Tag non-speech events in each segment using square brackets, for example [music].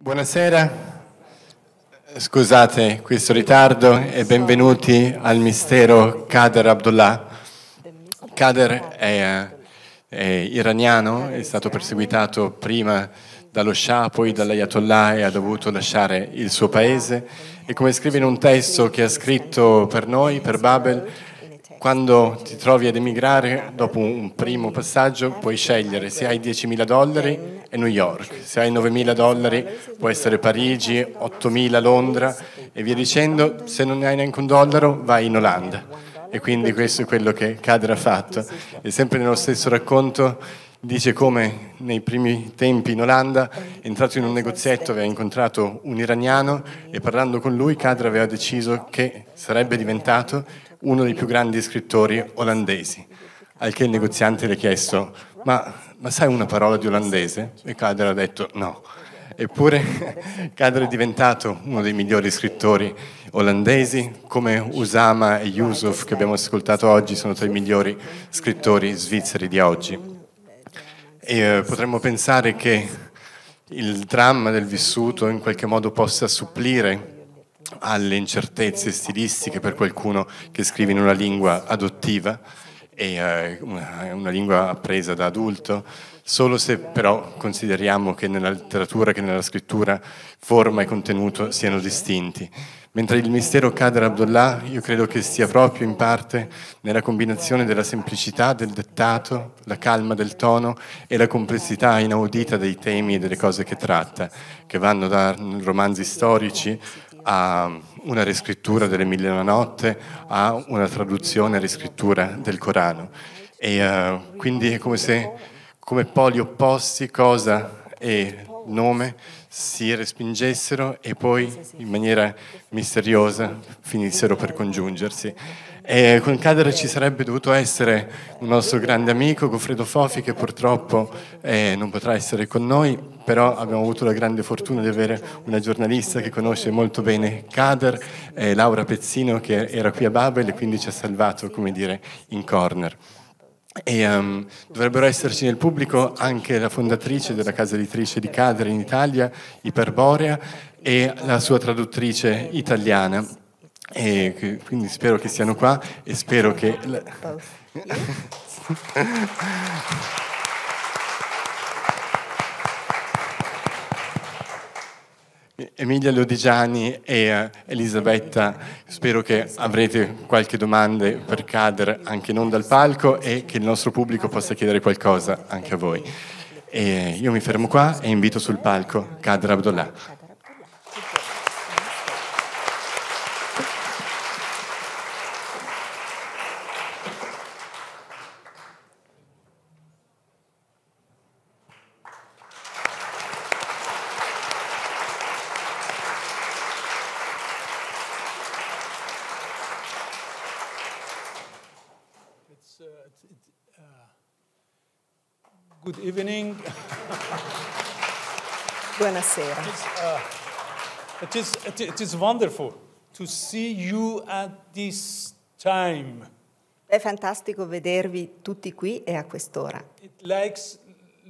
Buonasera, scusate questo ritardo e benvenuti al mistero Kader Abdullah. Kader è, eh, è iraniano, è stato perseguitato prima dallo Shah, poi dall'Ayatollah e ha dovuto lasciare il suo paese e come scrive in un testo che ha scritto per noi, per Babel, quando ti trovi ad emigrare, dopo un primo passaggio, puoi scegliere se hai 10.000 dollari è New York, se hai 9.000 dollari può essere Parigi, 8.000 Londra e via dicendo, se non hai neanche un dollaro vai in Olanda. E quindi questo è quello che Cadra ha fatto. E sempre nello stesso racconto dice come nei primi tempi in Olanda entrato in un negozietto, aveva incontrato un iraniano e parlando con lui Cadra aveva deciso che sarebbe diventato uno dei più grandi scrittori olandesi, al che il negoziante le ha chiesto, ma, ma sai una parola di olandese? E Kader ha detto no. Eppure [laughs] Kader è diventato uno dei migliori scrittori olandesi, come Usama e Yusuf che abbiamo ascoltato oggi sono tra i migliori scrittori svizzeri di oggi. E eh, potremmo pensare che il dramma del vissuto in qualche modo possa supplire alle incertezze stilistiche per qualcuno che scrive in una lingua adottiva, e, eh, una, lingua appresa da adulto, solo se però consideriamo che nella letteratura che nella scrittura forma e contenuto siano distinti. Mentre il mistero Kader Abdullah io credo che sia proprio in parte nella combinazione della semplicità del dettato, la calma del tono e la complessità inaudita dei temi e delle cose che tratta, che vanno da romanzi storici a una riscrittura delle Mille e una notte, a una traduzione e riscrittura del Corano. E, uh, quindi è come se come poli opposti cosa e nome si respingessero e poi in maniera misteriosa finissero per congiungersi. E con Cadera ci sarebbe dovuto essere un nostro grande amico, Goffredo Fofi, che purtroppo eh, non potrà essere con noi, però abbiamo avuto la grande fortuna di avere una giornalista che conosce molto bene Cader, eh, Laura Pezzino, che era qui a Babel e quindi ci ha salvato, come dire, in corner. E, um, dovrebbero esserci nel pubblico anche la fondatrice della casa editrice di Cadre in Italia, Iperborea, e la sua traduttrice italiana. E quindi spero che siano qua e spero che... La... [laughs] Emilia Lodigiani e eh, Elisabetta, spero che avrete qualche domanda per cadere anche non dal palco e che il nostro pubblico possa chiedere qualcosa anche a voi. E io mi fermo qua e invito sul palco Kader Abdullah. evening. Buonasera. It is, uh, it, is, it is wonderful to see you at this time. È fantastico vedervi tutti qui e a quest'ora. It likes,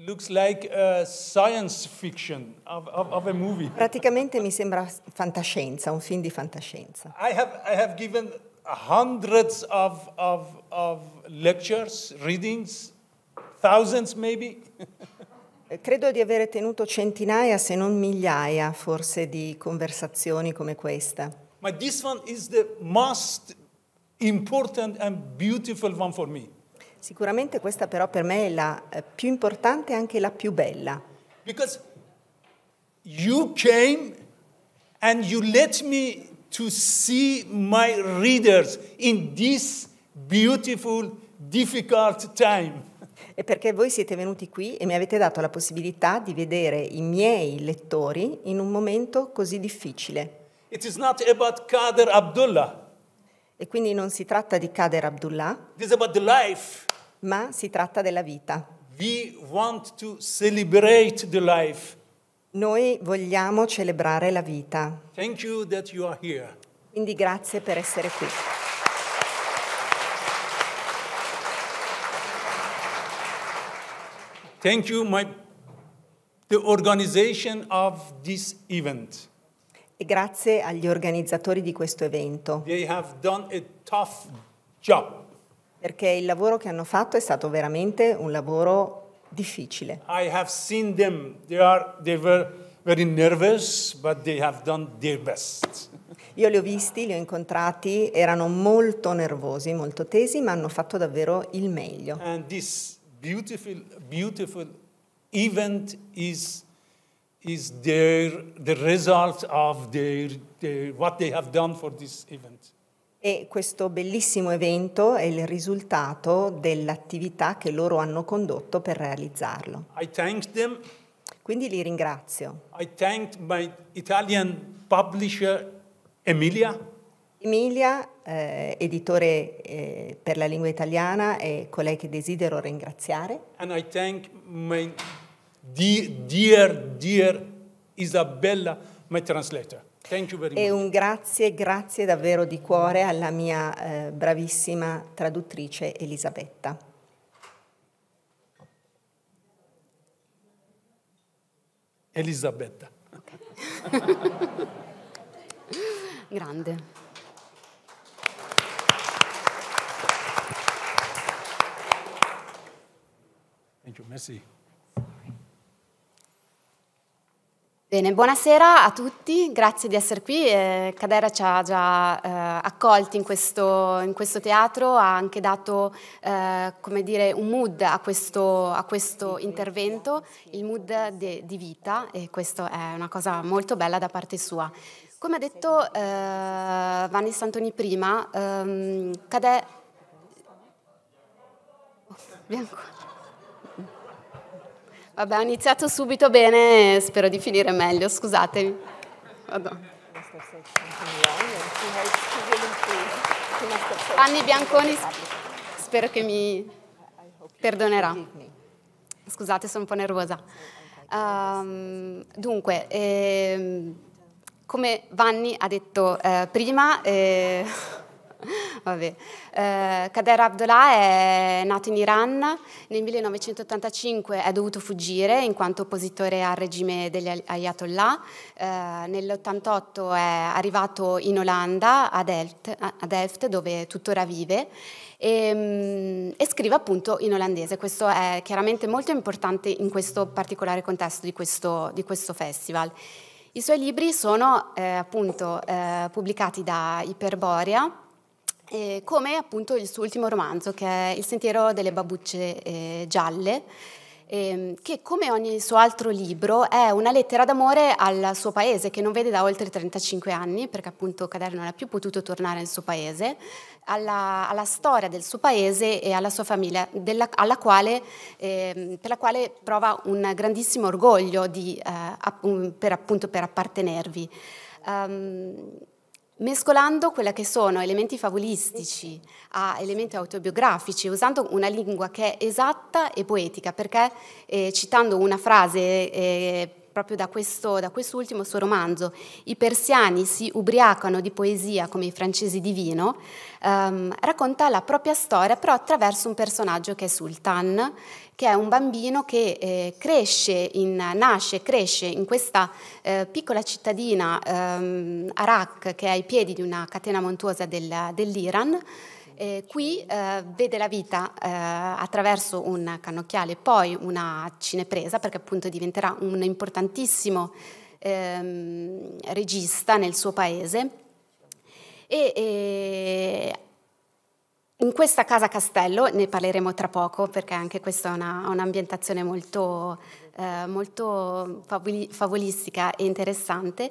looks like a science fiction of, of, of a movie. Praticamente mi sembra fantascienza, un film di fantascienza. I have, I have given hundreds of, of, of lectures, readings Thousands maybe? Eh, credo di avere tenuto centinaia, se non migliaia, forse di conversazioni come questa. Ma this one is the most important and beautiful one for me. Sicuramente questa però per me è la eh, più importante e anche la più bella. Because you came and you let me to see my readers in this beautiful difficult time è perché voi siete venuti qui e mi avete dato la possibilità di vedere i miei lettori in un momento così difficile. It is not about Kader Abdullah. E quindi non si tratta di Kader Abdullah, It is about the life. ma si tratta della vita. We want to celebrate the life. Noi vogliamo celebrare la vita. Thank you that you are here. Quindi grazie per essere qui. Thank you, my, the organization of this event. E grazie agli organizzatori di questo evento. They have done a tough job. Perché il lavoro che hanno fatto è stato veramente un lavoro difficile. I have seen them. They, are, they were very nervous, but they have done their best. Io li ho visti, li ho incontrati, erano molto nervosi, molto tesi, ma hanno fatto davvero il meglio. And this beautiful, beautiful event is, is their, the result of their, their, what they have done for this event. E questo bellissimo evento è il risultato dell'attività che loro hanno condotto per realizzarlo. I thanked them. Quindi li ringrazio. I thanked my Italian publisher Emilia. Emilia, eh, editore eh, per la lingua italiana, è colei che desidero ringraziare. And I thank my dear, dear, dear Isabella, my translator. Thank you very much. E un grazie, grazie davvero di cuore alla mia eh, bravissima traduttrice Elisabetta. Elisabetta. Okay. [laughs] Grande. Sergio, merci. Bene, buonasera a tutti, grazie di essere qui. Eh, Cadera ci ha già eh, accolti in questo, in questo, teatro, ha anche dato eh, dire, un mood a questo, a questo, intervento, il mood de, di vita e questa è una cosa molto bella da parte sua. Come ha detto eh, Vanessa Antoni prima, ehm, Cadè... Oh, Vabbè, ho iniziato subito bene e spero di finire meglio, scusatemi. Vado. Anni Bianconi spero che mi perdonerà. Scusate, sono un po' nervosa. Um, dunque, eh, come Vanni ha detto eh, prima... Eh, [laughs] Vabbè. Eh, Kader Abdullah è nato in Iran, nel 1985 è dovuto fuggire in quanto oppositore al regime degli Ayatollah, eh, nell'88 è arrivato in Olanda, ad Delft, a Delft dove tuttora vive, e, mm, e, scrive appunto in olandese. Questo è chiaramente molto importante in questo particolare contesto di questo, di questo festival. I suoi libri sono eh, appunto eh, pubblicati da Iperborea eh, come appunto il suo ultimo romanzo che è Il sentiero delle babucce eh, gialle, ehm, che come ogni suo altro libro è una lettera d'amore al suo paese che non vede da oltre 35 anni perché appunto Cadere non ha più potuto tornare nel suo paese, alla, alla storia del suo paese e alla sua famiglia della, alla quale, ehm, per la quale prova un grandissimo orgoglio di, eh, app per, appunto, per appartenervi. Um, mescolando quelli che sono elementi favolistici a elementi autobiografici, usando una lingua che è esatta e poetica, perché eh, citando una frase eh, proprio da, questo, da quest'ultimo suo romanzo, i persiani si ubriacano di poesia come i francesi di vino, ehm, racconta la propria storia però attraverso un personaggio che è Sultan, che è un bambino che eh, cresce in, nasce, cresce in questa eh, piccola cittadina ehm, Arak che è ai piedi di una catena montuosa del, dell'Iran. Eh, qui vede la vita eh, attraverso un cannocchiale, e poi una cinepresa, perché appunto diventerà un importantissimo ehm, regista nel suo paese. E, e in questa casa castello, ne parleremo tra poco perché anche questa è un'ambientazione molto, eh, molto favolistica e interessante,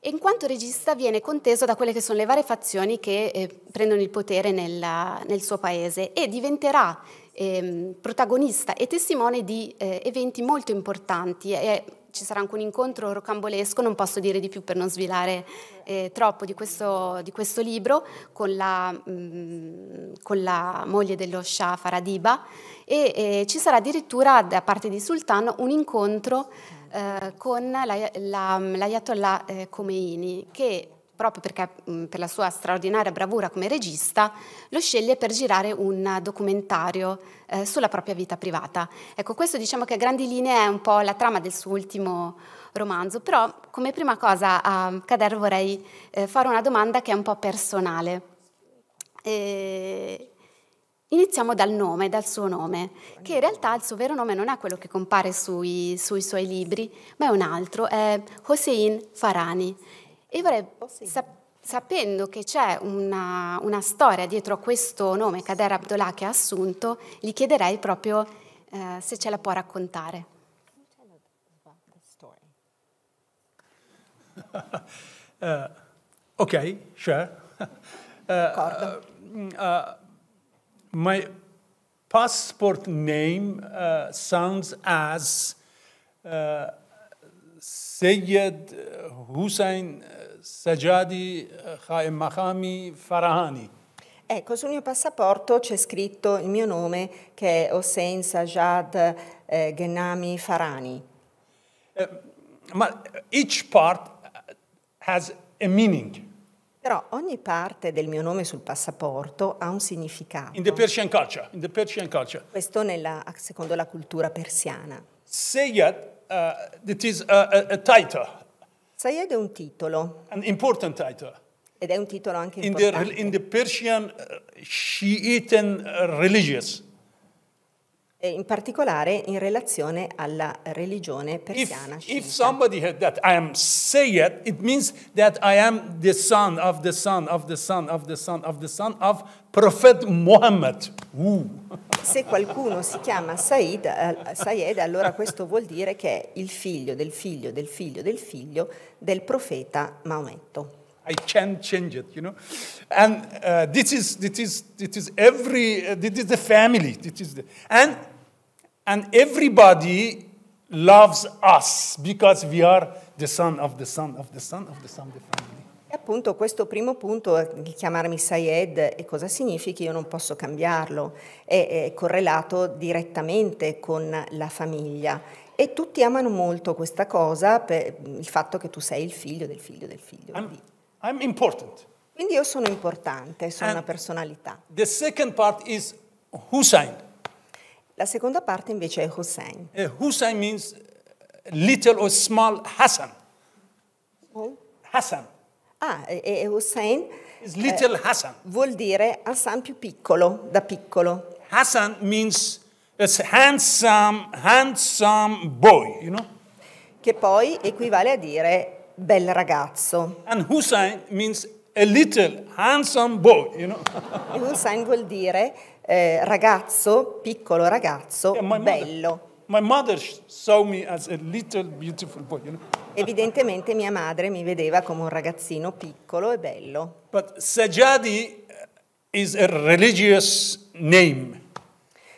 e in quanto regista viene conteso da quelle che sono le varie fazioni che eh, prendono il potere nella, nel suo paese e diventerà eh, protagonista e testimone di eh, eventi molto importanti e ci sarà anche un incontro rocambolesco, non posso dire di più per non svelare eh, troppo di questo, di questo, libro, con la, mh, mm, con la moglie dello Shah Faradiba e eh, ci sarà addirittura da parte di Sultan un incontro eh, con l'Ayatollah la, la, eh, Khomeini che proprio perché per la sua straordinaria bravura come regista, lo sceglie per girare un documentario eh, sulla propria vita privata. Ecco, questo diciamo che a grandi linee è un po' la trama del suo ultimo romanzo, però come prima cosa a Kader vorrei eh, fare una domanda che è un po' personale. E... Iniziamo dal nome, dal suo nome, che in realtà il suo vero nome non è quello che compare sui, sui suoi libri, ma è un altro, è Hossein Farani e vorrei, sap sapendo che c'è una, una, storia dietro a questo nome, Kader Abdullah, che ha assunto, gli chiederei proprio eh, se ce la può raccontare. uh, ok, sure. Uh, uh, my passport name sounds as سید Hussein Sajadi Khaim Mahami Farahani. Ecco, sul mio passaporto c'è scritto il mio nome che è Hossein Sajad eh, Ghenami Farani. Eh, ma each part has a meaning. Però ogni parte del mio nome sul passaporto ha un significato. In the Persian culture. In the Persian culture. Questo nella, secondo la cultura persiana. Sayyad uh, it is a, a, a title. Sayed è un titolo. An important title. Ed è un titolo anche in The, in the Persian uh, Shiiten religious. in particolare in relazione alla religione persiana. If, if somebody had that, I am say it, it means that I am the son of the son of the son of the son of the son of Prophet Muhammad. Ooh. [laughs] Se qualcuno si chiama Said, uh, eh, Sayed, allora questo vuol dire che è il figlio del figlio del figlio del figlio del profeta Maometto. I can change it, you know. And uh, this is this is this is every uh, this is the family. This is the, and and everybody loves us because we are the son of the son of the son of the son of the family. E appunto questo primo punto, chiamarmi Sayed e cosa significa? io non posso cambiarlo, è, è correlato direttamente con la famiglia e tutti amano molto questa cosa per il fatto che tu sei il figlio del figlio del figlio. I'm, I'm important. Quindi io sono importante, sono And una personalità. The second part is Hussein. La seconda parte invece è Hussein. Uh, Hussein means eh, little or small Hassan. Oh. Hassan. Ah, e, e Hussein is little eh, Hassan. vuol dire Hassan più piccolo, da piccolo. Hassan means it's handsome, handsome boy, you know? Che poi equivale a dire bel ragazzo. And Hussein means a little handsome boy, you know. [laughs] Hussein vuol dire eh, ragazzo, piccolo ragazzo, yeah, my bello. Mother, my mother saw me as a little beautiful boy, you know. [laughs] Evidentemente mia madre mi vedeva come un ragazzino piccolo e bello. But Sajadi eh, is a religious name.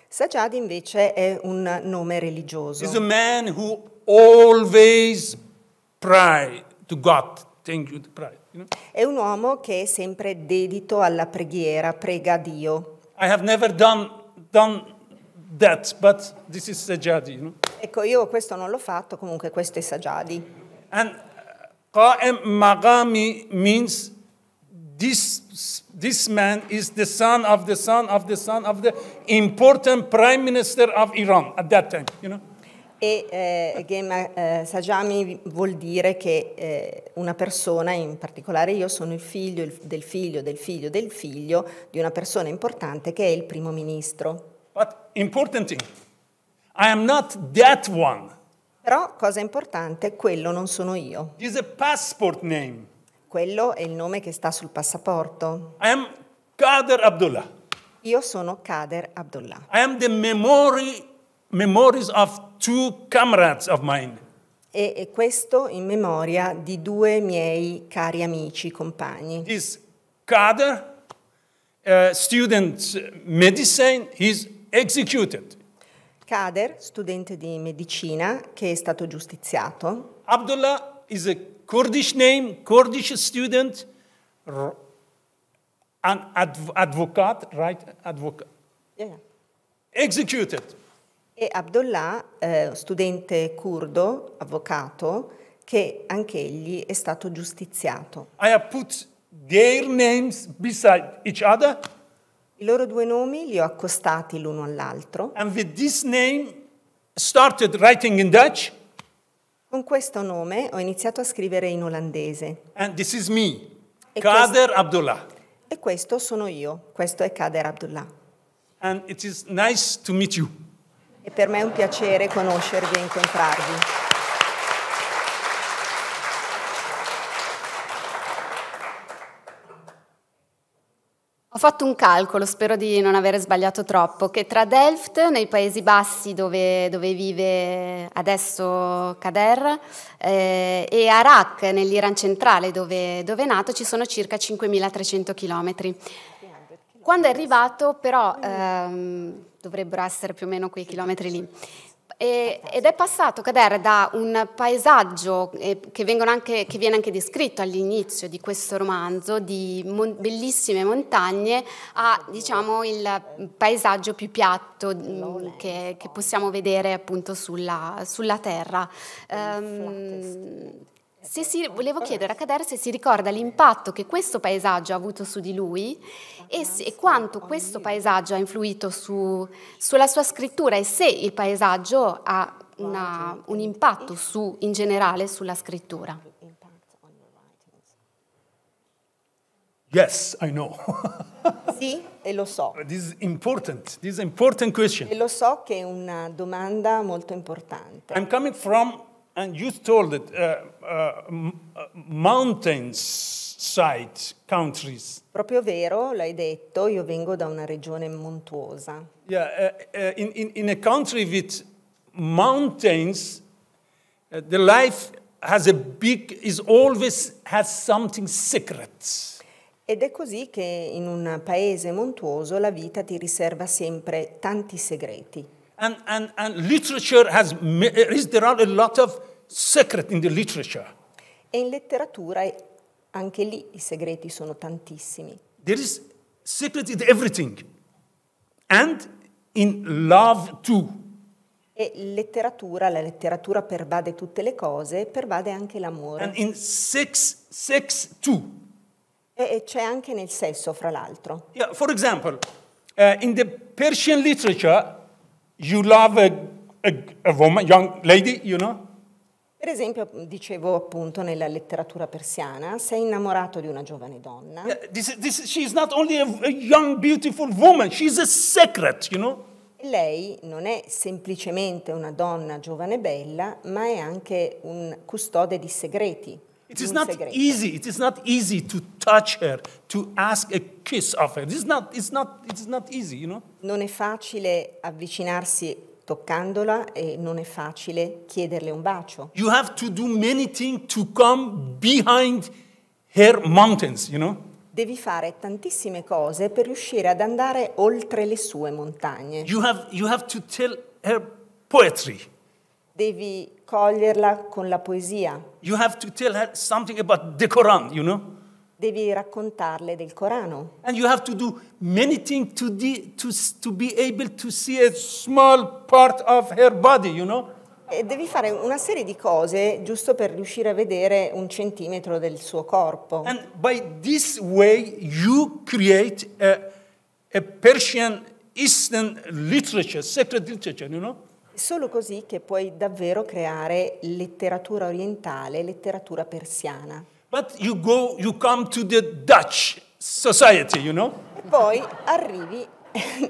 Sajadi invece è un nome religioso. Is a man who always prayed to God. Thank you, pray, you know? È un uomo che è sempre dedito alla preghiera, prega a Dio. I have never done, done that, but this is Sajadi. You know? Ecco, io questo non l'ho fatto, comunque questo è Sajjadi. And uh, Qa'im Magami means this, this man is the son of the son of the son of the important prime minister of Iran at that time, you know? e eh, Gemma eh, Sajami vuol dire che eh, una persona, in particolare io, sono il figlio del figlio del figlio del figlio di una persona importante che è il primo ministro. But important thing, I am not that one. Però, cosa importante, quello non sono io. Is a passport name. Quello è il nome che sta sul passaporto. I am Kader Abdullah. Io sono Kader Abdullah. I am the memory memories of two comrades of mine. E, e questo in memoria di due miei cari amici, compagni. This Kader, uh, eh, student medicine, he's executed. Kader, studente di medicina, che è stato giustiziato. Abdullah is a Kurdish name, Kurdish student, an adv- advocate, right? Advocate. Yeah. Executed. E Abdullah, eh, studente curdo, avvocato, che anch'egli è stato giustiziato. I have put their names beside each other. I loro due nomi li ho accostati l'uno all'altro. And with this name started writing in Dutch. Con questo nome ho iniziato a scrivere in olandese. And this is me, e Kader questo, Abdullah. E questo sono io, questo è Kader Abdullah. And it is nice to meet you e per me è un piacere conoscervi e incontrarvi. Ho fatto un calcolo, spero di non avere sbagliato troppo, che tra Delft, nei Paesi Bassi dove, dove vive adesso Kader, eh, e Arak, nell'Iran centrale dove, dove è nato, ci sono circa 5.300 chilometri. Quando è arrivato però ehm, dovrebbero essere più o meno quei chilometri lì. E, ed è passato Kader da un paesaggio eh, che, anche, che, viene anche descritto all'inizio di questo romanzo, di mon bellissime montagne, a diciamo, il paesaggio più piatto mh, mm, che, che, possiamo vedere appunto sulla, sulla terra. Um, se si, volevo chiedere a Kader se si ricorda l'impatto che questo paesaggio ha avuto su di lui e, se, e quanto questo paesaggio ha influito su, sulla sua scrittura e se il paesaggio ha una, un impatto su, in generale sulla scrittura. Yes, I know. [laughs] sì, e lo so. This is important. This is important question. E lo so che è una domanda molto importante. I'm coming from and you told it, uh, uh, uh mountains side countries. Proprio vero, l'hai detto, io vengo da una regione montuosa. Yeah, uh, uh in, in, in, a country with mountains, uh, the life has a big, is always has something secret. Ed è così che in un paese montuoso la vita ti riserva sempre tanti segreti. And, and, and literature has, there are a lot of secret in the literature. E in letteratura anche lì i segreti sono tantissimi. There is secret in everything and in love too. E letteratura, la letteratura pervade tutte le cose, e pervade anche l'amore. And in sex, sex too. E c'è anche nel sesso, fra l'altro. Yeah, for example, uh, in the Persian literature, you love a, a, a woman, young lady, you know? Per esempio, dicevo appunto nella letteratura persiana, sei innamorato di una giovane donna. Yeah, this, this, she's not only a, a young beautiful woman, she's a secret, you know? Lei non è semplicemente una donna giovane e bella, ma è anche un custode di segreti. It is not easy, it is not easy to touch her, to ask a kiss of her. It's not, it's not, it's not easy, you know? Non è facile avvicinarsi toccandola e non è facile chiederle un bacio. You have to do many things to come behind her mountains, you know? Devi fare tantissime cose per riuscire ad andare oltre le sue montagne. You have, you have to tell her poetry. Devi coglierla con la poesia. You have to tell her something about the Quran, you know? devi raccontarle del Corano. And you have to do many things to, de- to, to be able to see a small part of her body, you know? E devi fare una serie di cose giusto per riuscire a vedere un centimetro del suo corpo. And by this way you create a, a Persian Eastern literature, sacred literature, you know? Solo così che puoi davvero creare letteratura orientale, letteratura persiana. But you go, you come to the Dutch society, you know? E poi arrivi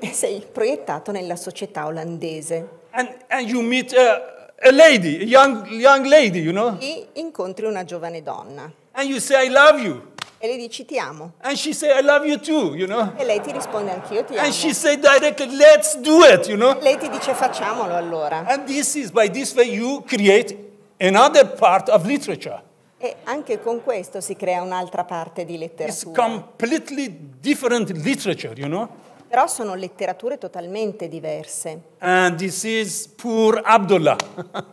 e [laughs] sei proiettato nella società olandese. And, and you meet a, a lady, a young, young lady, you know? E incontri una giovane donna. And you say, I love you. E le dice ti amo. And she said I love you too, you know. E lei ti risponde anch'io ti amo. she said let's do it, you know. E lei ti dice facciamolo allora. And this is by this way you create another part of literature. E anche con questo si crea un'altra parte di letteratura. It's completely different literature, you know? Però sono letterature totalmente diverse. And this is poor Abdullah.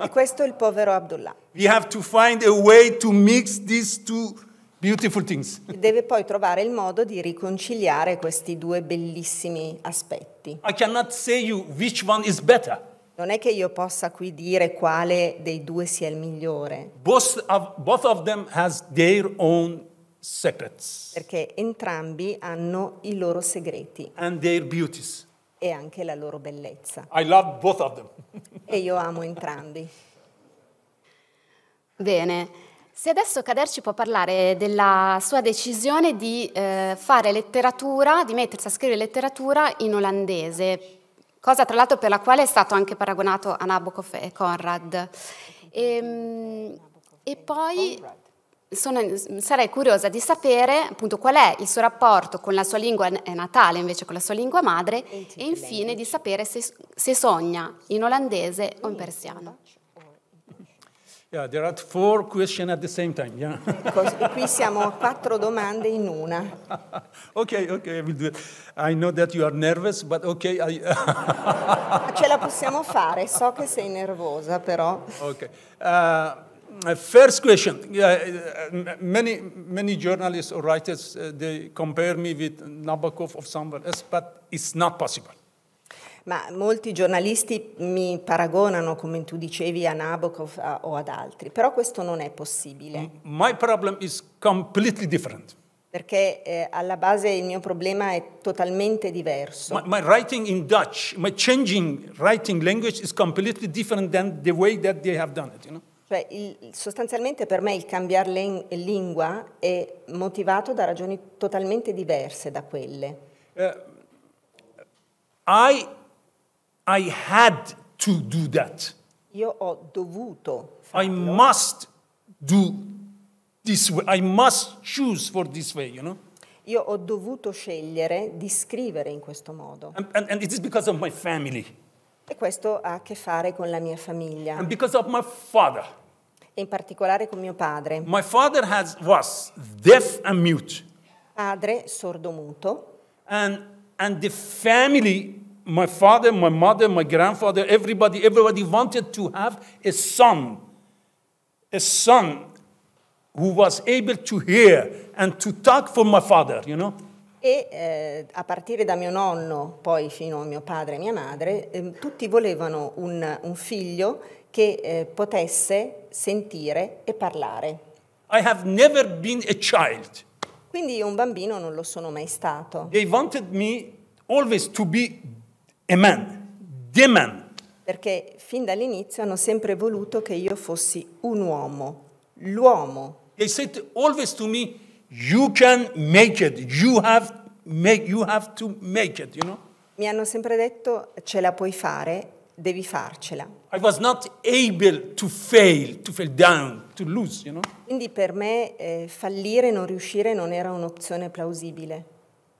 e questo è il povero Abdullah. We have to find a way to mix these two beautiful things. Deve poi trovare il modo di riconciliare questi due bellissimi aspetti. I cannot say you which one is better. Non è che io possa qui dire quale dei due sia il migliore. Both of, both of them has their own secrets. Perché entrambi hanno i loro segreti. And their beauties. E anche la loro bellezza. I love both of them. [laughs] e io amo entrambi. Bene. Se adesso Kader ci può parlare della sua decisione di eh, fare letteratura, di mettersi a scrivere letteratura in olandese, cosa tra l'altro per la quale è stato anche paragonato a Nabokov e Conrad. E, ehm, e poi sono, sarei curiosa di sapere appunto qual è il suo rapporto con la sua lingua natale invece con la sua lingua madre e infine di sapere se, se sogna in olandese o in persiano. Yeah, there are four questions at the same time. Yeah. [laughs] Qui siamo a quattro domande in una. [laughs] ok, ok, I will do it. I know that you are nervous, but okay. I... Ce la possiamo fare. So che sei nervosa, però. Ok. Uh, first question. Uh, many, many journalists or writers uh, they compare me with Nabokov or someone else, but it's not possible. Ma molti giornalisti mi paragonano, come tu dicevi, a Nabokov a, o ad altri, però questo non è possibile. My problem is completely different. Perché eh, alla base il mio problema è totalmente diverso. My, my writing in Dutch, my changing writing language is completely different than the way that they have done it, you know? Cioè, il, sostanzialmente per me il cambiare lingua è motivato da ragioni totalmente diverse da quelle. Uh, I i had to do that. Io ho dovuto farlo. I must do this way. I must choose for this way, you know? Io ho dovuto scegliere di scrivere in questo modo. And, and, and it is because of my family. E questo ha a che fare con la mia famiglia. And because of my father. E in particolare con mio padre. My father has, was deaf and mute. Padre sordo muto. And, and the family my father, my mother, my grandfather, everybody, everybody wanted to have a son, a son who was able to hear and to talk for my father, you know. E eh, a partire da mio nonno, poi fino a mio padre e mia madre, eh, tutti volevano un, un figlio che eh, potesse sentire e parlare. I have never been a child. Quindi un bambino non lo sono mai stato. They wanted me always to be eman, deman. Perché fin dall'inizio hanno sempre voluto che io fossi un uomo, l'uomo. They said always to me, you can make it, you have, make, you have to make it, you know? Mi hanno sempre detto, ce la puoi fare, devi farcela. I was not able to fail, to fail down, to lose, you know? Quindi per me eh, fallire, non riuscire non era un'opzione plausibile.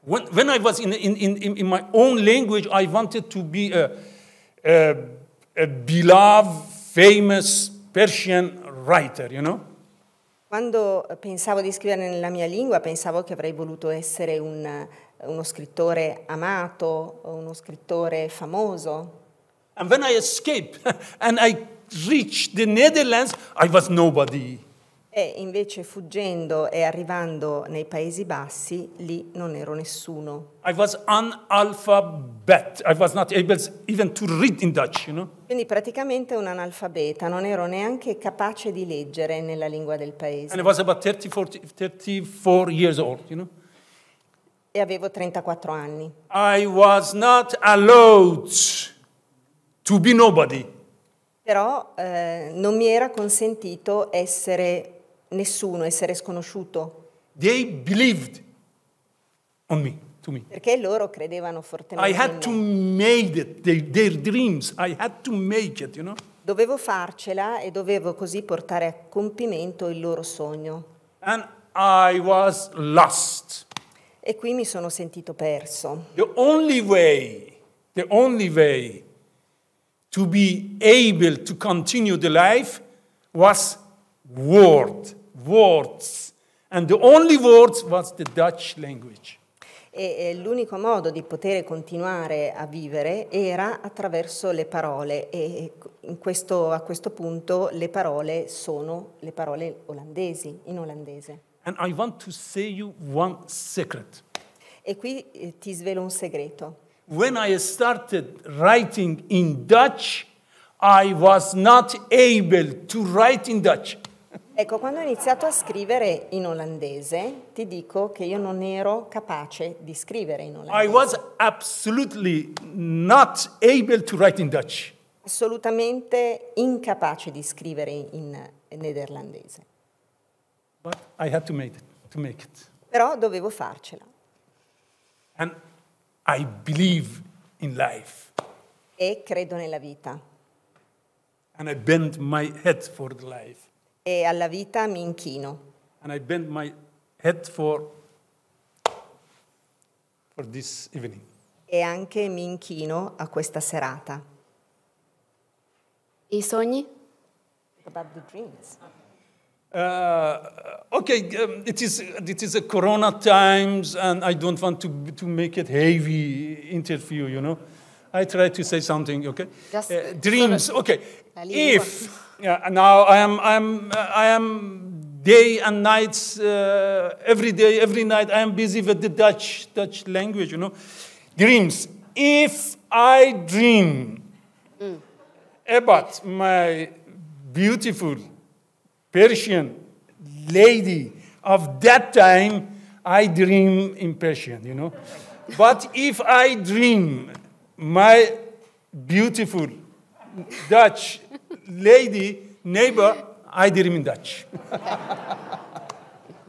When, when I was in, in, in, in my own language, I wanted to be a, a, a beloved, famous Persian writer, you know? Quando pensavo di scrivere nella mia lingua, pensavo che avrei voluto essere un, uno scrittore amato, uno scrittore famoso. And when I escaped [laughs] and I reached the Netherlands, I was nobody. E invece fuggendo e arrivando nei Paesi Bassi, lì non ero nessuno. I was analphabet. I was not able even to read in Dutch, you know? Quindi praticamente un analfabeta, non ero neanche capace di leggere nella lingua del paese. And I was about 30, 40, 34 years old, you know? E avevo 34 anni. I was not allowed to be nobody. Però eh, non mi era consentito essere nessuno, essere sconosciuto. They believed on me, to me. Perché loro credevano fortemente I had to make it, their, their dreams, I had to make it, you know. Dovevo farcela e dovevo così portare a compimento il loro sogno. And I was lost. E qui mi sono sentito perso. The only way, the only way to be able to continue the life was word words. And the only words was the Dutch language. E, e l'unico modo di poter continuare a vivere era attraverso le parole e questo, a questo punto le parole sono le parole olandesi, in olandese. And I want to say you one secret. E qui eh, ti svelo un segreto. When I started writing in Dutch, I was not able to write in Dutch. Ecco, quando ho iniziato a scrivere in olandese, ti dico che io non ero capace di scrivere in olandese. I was absolutely not able to write in Dutch. Assolutamente incapace di scrivere in nederlandese. But I had to make it, to make it. Però dovevo farcela. And I believe in life. E credo nella vita. And I bent my head for the life e alla vita mi inchino. And I bent my head for, for this evening. E anche mi inchino a questa serata. I sogni? about the dreams? Uh, okay, um, it is it is a Corona times, and I don't want to to make it heavy interview. You know, I try to say something. ok? Just uh, dreams. Okay, if Yeah, now I am, I am, I am day and nights, uh, every day, every night, I am busy with the Dutch, Dutch language, you know. Dreams. If I dream mm. about my beautiful Persian lady of that time, I dream in Persian, you know. but if I dream my beautiful Dutch lady neighbor, I didn't in Dutch.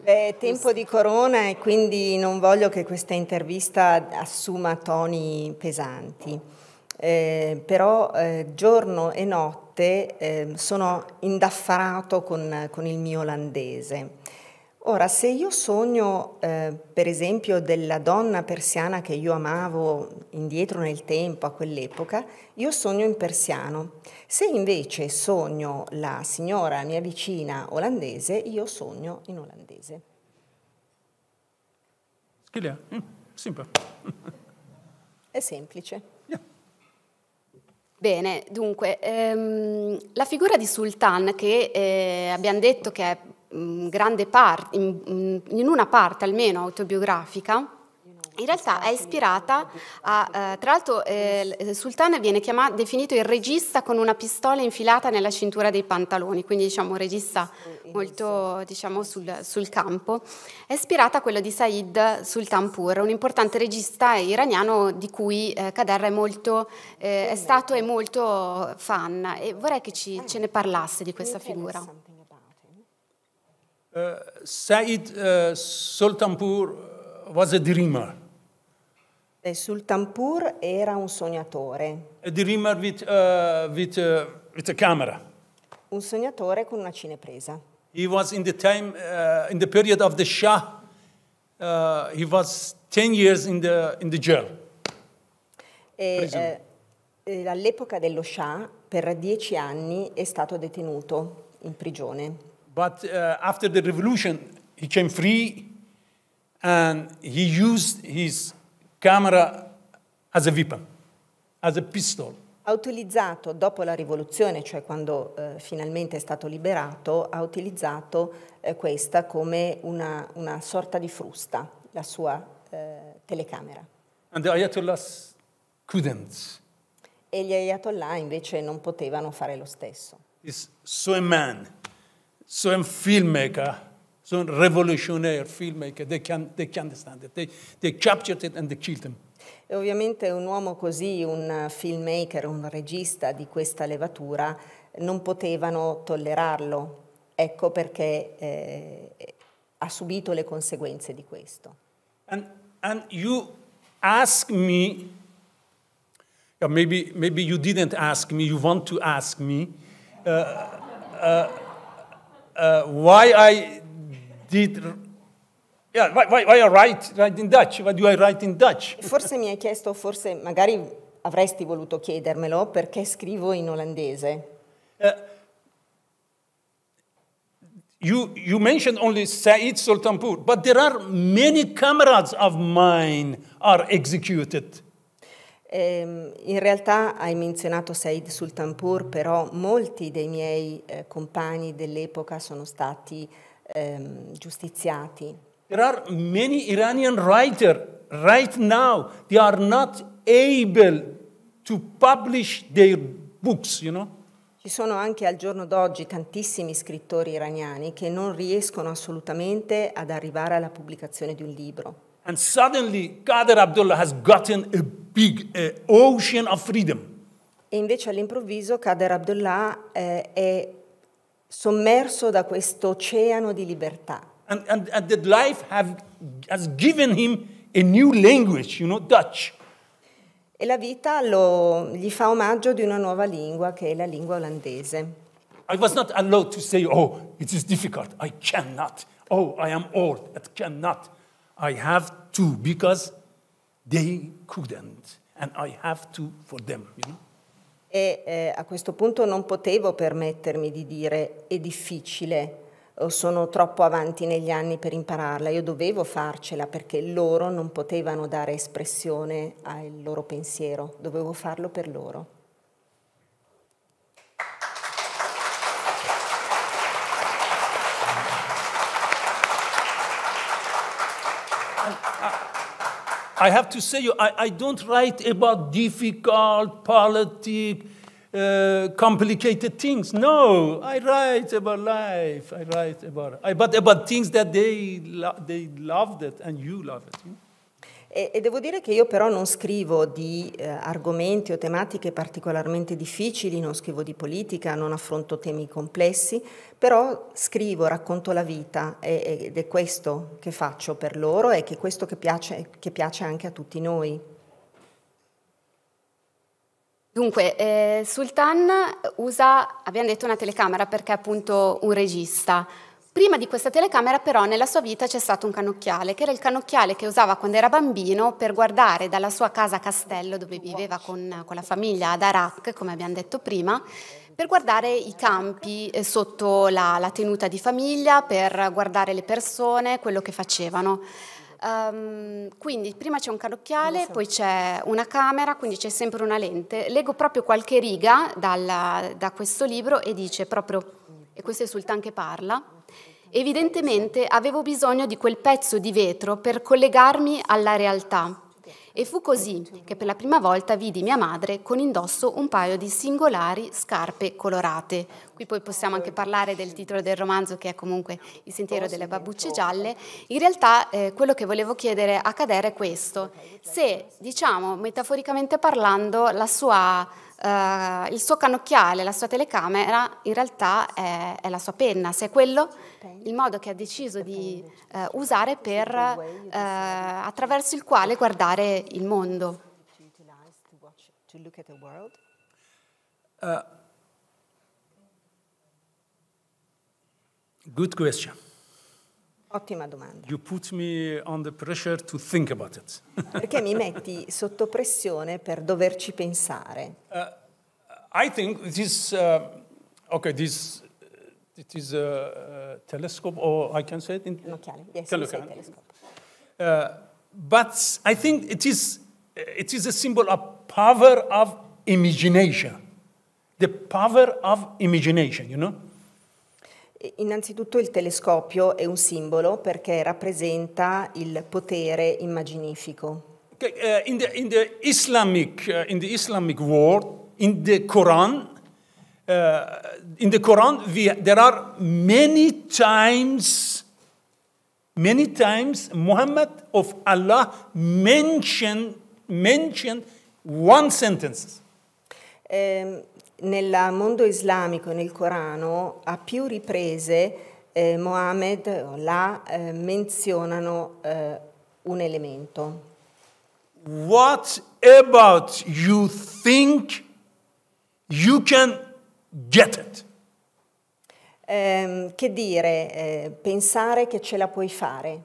È tempo di corona e quindi non voglio che questa intervista assuma toni pesanti. Eh, però eh, giorno e notte eh, sono indaffarato con, con il mio olandese. Ora, se io sogno, eh, per esempio, della donna persiana che io amavo indietro nel tempo, a quell'epoca, io sogno in persiano. Se invece sogno la signora mia vicina olandese, io sogno in olandese. Schilia, mm, simple. È semplice. Bene, dunque, ehm, la figura di Sultan, che eh, abbiamo detto che è Mm, grande parte, mm, in, una parte almeno autobiografica, in realtà è ispirata a, eh, tra l'altro eh, Sultan viene chiamato, definito il regista con una pistola infilata nella cintura dei pantaloni, quindi diciamo un regista molto diciamo, sul, sul, campo, è ispirata a quello di Said Sultanpur, un importante regista iraniano di cui eh, Kader è, molto, eh, è stato e molto fan e vorrei che ci, ce ne parlasse di questa figura. Uh, Said uh, Soltanpur was a dreamer. E eh, Sultanpur era un sognatore, A dreamer with, uh, with, uh, with a camera. un sognatore con una cinepresa. He was in the time, uh, in the period of the Shah, uh, he was 10 years in the, in the jail. E, eh, eh, all'epoca dello Shah, per dieci anni è stato detenuto in prigione. But uh, after the revolution, he came free and he used his camera as a weapon, as a pistol. Ha utilizzato, dopo la rivoluzione, cioè quando eh, finalmente è stato liberato, ha utilizzato eh, questa come una, una, sorta di frusta, la sua eh, telecamera. And the Ayatollahs couldn't. E gli Ayatollah invece non potevano fare lo stesso. This Sueman some filmmaker, some revolutionary filmmaker, they can, they can understand it. They, they captured it and they killed them. E ovviamente un uomo così, un filmmaker, un regista di questa levatura, non potevano tollerarlo. Ecco perché eh, ha subito le conseguenze di questo. And, and you ask me, maybe, maybe you didn't ask me, you want to ask me, uh, uh, uh, why I did Yeah, why, why, I write, write in Dutch? Why do I write in Dutch? Forse mi hai chiesto, forse magari avresti voluto chiedermelo, perché scrivo in olandese. Uh, you, you mentioned only Said Sultanpur, but there are many comrades of mine are executed eh, in realtà hai menzionato Said Sultanpur, però molti dei miei eh, compagni dell'epoca sono stati ehm, giustiziati. There are many Iranian writers right now, they are not able to publish their books, you know? Ci sono anche al giorno d'oggi tantissimi scrittori iraniani che non riescono assolutamente ad arrivare alla pubblicazione di un libro. And suddenly Qadir Abdullah has gotten a big eh, ocean of freedom. E invece all'improvviso Kader Abdullah eh, è sommerso da questo oceano di libertà. And, and, and that life have, has given him a new language, you know, Dutch. E la vita lo, gli fa omaggio di una nuova lingua che è la lingua olandese. I was not allowed to say, oh, it is difficult, I cannot. Oh, I am old, I cannot. I have to, because They couldn't, and I have to for them, you know? E eh, a questo punto non potevo permettermi di dire è difficile o sono troppo avanti negli anni per impararla, io dovevo farcela perché loro non potevano dare espressione al loro pensiero, dovevo farlo per loro. I have to say, I, I don't write about difficult politic, uh, complicated things. No, I write about life. I write about, I, but about things that they, lo they loved it and you love it. You know? E, e devo dire che io però non scrivo di eh, argomenti o tematiche particolarmente difficili, non scrivo di politica, non affronto temi complessi, però scrivo, racconto la vita e, ed è questo che faccio per loro e che è questo che piace, che piace anche a tutti noi. Dunque, eh, Sultan usa, abbiamo detto, una telecamera perché è appunto un regista. Prima di questa telecamera però nella sua vita c'è stato un cannocchiale, che era il cannocchiale che usava quando era bambino per guardare dalla sua casa castello dove viveva con, con la famiglia ad Arak, come abbiamo detto prima, per guardare i campi eh, sotto la, la, tenuta di famiglia, per guardare le persone, quello che facevano. Um, quindi prima c'è un cannocchiale, poi c'è una camera, quindi c'è sempre una lente. Leggo proprio qualche riga dalla, da questo libro e dice proprio, e questo è sultan che parla, Evidentemente avevo bisogno di quel pezzo di vetro per collegarmi alla realtà. E fu così che per la prima volta vidi mia madre con indosso un paio di singolari scarpe colorate, qui poi possiamo anche parlare del titolo del romanzo che è comunque Il sentiero delle babbucce gialle, in realtà eh, quello che volevo chiedere a Cadere è questo, se diciamo metaforicamente parlando sua, eh, il suo cannocchiale, la sua telecamera in realtà è, è, la sua penna, se è quello il modo che ha deciso di eh, usare per, eh, attraverso il quale guardare il mondo. Uh, Good question. Ottima domanda. You put me under pressure to think about it. [laughs] Perché mi metti sotto pressione per doverci pensare? Uh, I think this uh, okay this uh, it is a, uh, telescope or I can say it in Nokiale. Yes, telescope. telescope. Uh, but I think it is uh, it is a symbol of power of imagination. The power of imagination, you know? Innanzitutto il telescopio è un simbolo perché rappresenta il potere immaginifico. Okay, uh, in, the, in, the Islamic, uh, in the Islamic world, in the Quran, uh, in the Quran we, there are many times, many times Muhammad of Allah mentioned, mentioned one sentence. Um, ehm, nel mondo islamico, nel Corano, a più riprese eh, Mohammed là eh, menzionano eh, un elemento. What about you think you can get it? Eh, che dire, eh, pensare che ce la puoi fare.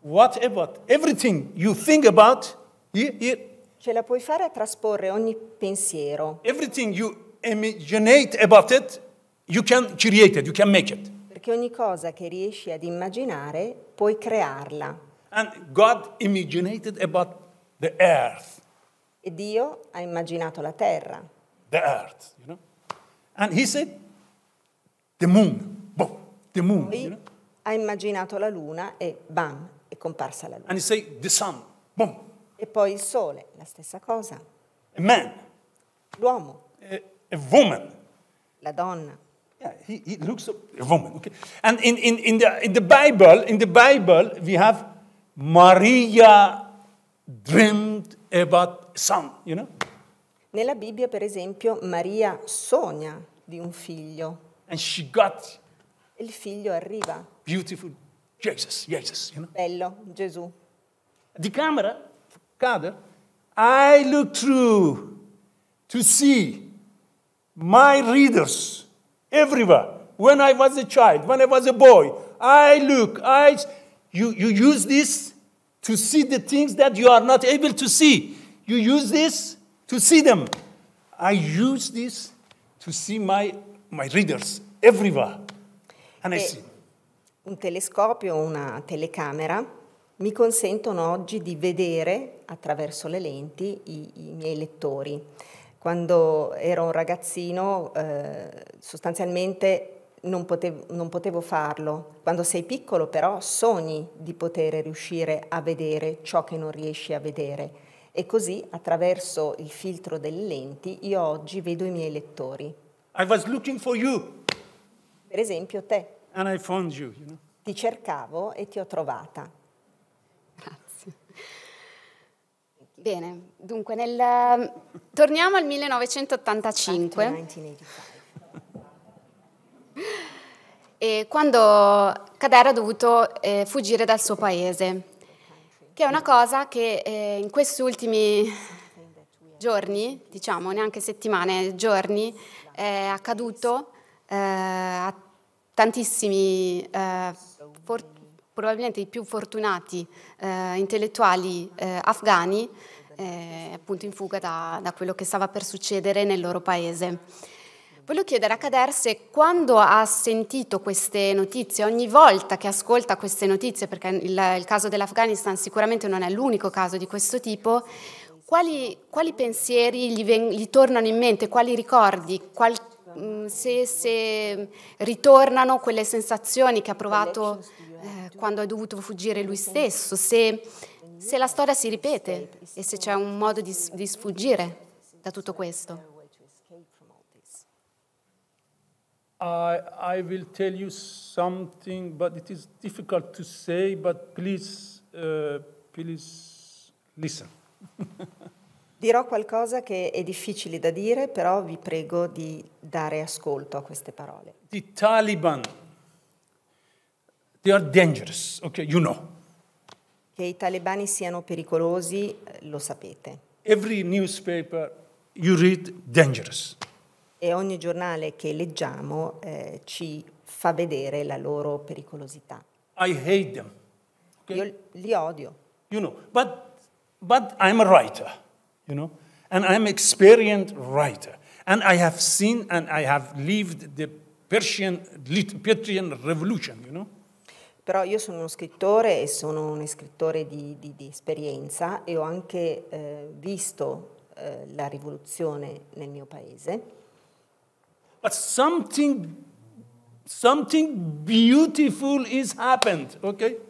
What about everything you think about? Here, here. Ce la puoi fare a trasporre ogni pensiero. Everything you imaginate about it, you can create it, you can make it. Perché ogni cosa che riesci ad immaginare, puoi crearla. And God imaginated about the earth. E Dio ha immaginato la terra. The earth, you know. And he said the moon. Boom, the moon, Lui you know. Ha immaginato la luna e bam, è comparsa la luna. And he said the sun. Boom. E poi il sole, la stessa cosa. man. L'uomo. Eh, a woman. La donna. Yeah, he, he looks a woman. Okay. And in, in, in, the, in the Bible, in the Bible, we have Maria dreamed about son, you know? Nella Bibbia, per esempio, Maria sogna di un figlio. And she got Il figlio arriva. Beautiful Jesus, Jesus, you know? Bello, Gesù. Die camera, kader, I look through to see my readers everywhere. When I was a child, when I was a boy, I look, I, you, you use this to see the things that you are not able to see. You use this to see them. I use this to see my, my readers everywhere. And I see. Un telescopio, una telecamera mi consentono oggi di vedere attraverso le lenti i, i miei lettori. Quando ero un ragazzino eh, sostanzialmente non potevo, non potevo farlo. Quando sei piccolo però sogni di poter riuscire a vedere ciò che non riesci a vedere. E così attraverso il filtro delle lenti io oggi vedo i miei lettori. I was looking for you. Per esempio te. And I found you, you know? Ti cercavo e ti ho trovata. Bene, dunque nel... torniamo al 1985. E quando Kader ha dovuto eh, fuggire dal suo paese, che è una cosa che eh, in questi ultimi giorni, diciamo neanche settimane, giorni, è accaduto eh, a tantissimi, eh, probabilmente i più fortunati eh, intellettuali eh, afghani eh, appunto in fuga da, da quello che stava per succedere nel loro paese. Voglio chiedere a Kader se quando ha sentito queste notizie, ogni volta che ascolta queste notizie, perché il, il caso dell'Afghanistan sicuramente non è l'unico caso di questo tipo, quali, quali pensieri gli, ven, gli, tornano in mente, quali ricordi, qual, mm, se, se, ritornano quelle sensazioni che ha provato eh, eh quando ha dovuto fuggire lui stesso, se se la storia si ripete e se c'è un modo di, di sfuggire da tutto questo. I, will tell you something, but it is difficult to say, but please, uh, please listen. [laughs] Dirò qualcosa che è difficile da dire, però vi prego di dare ascolto a queste parole. The Taliban, they are dangerous, okay, you know. Che i talebani siano pericolosi eh, lo sapete. Every newspaper you read dangerous. E ogni giornale che leggiamo eh, ci fa vedere la loro pericolosità. I hate them. Okay? Io li odio. You know, but, but I'm a writer, you know, and I'm an experienced writer. And I have seen and I have lived the Persian, Persian revolution, you know. Però io sono uno scrittore e sono un scrittore di, di, di esperienza e ho anche eh, visto eh, la rivoluzione nel mio paese. But something, something beautiful is happened, okay?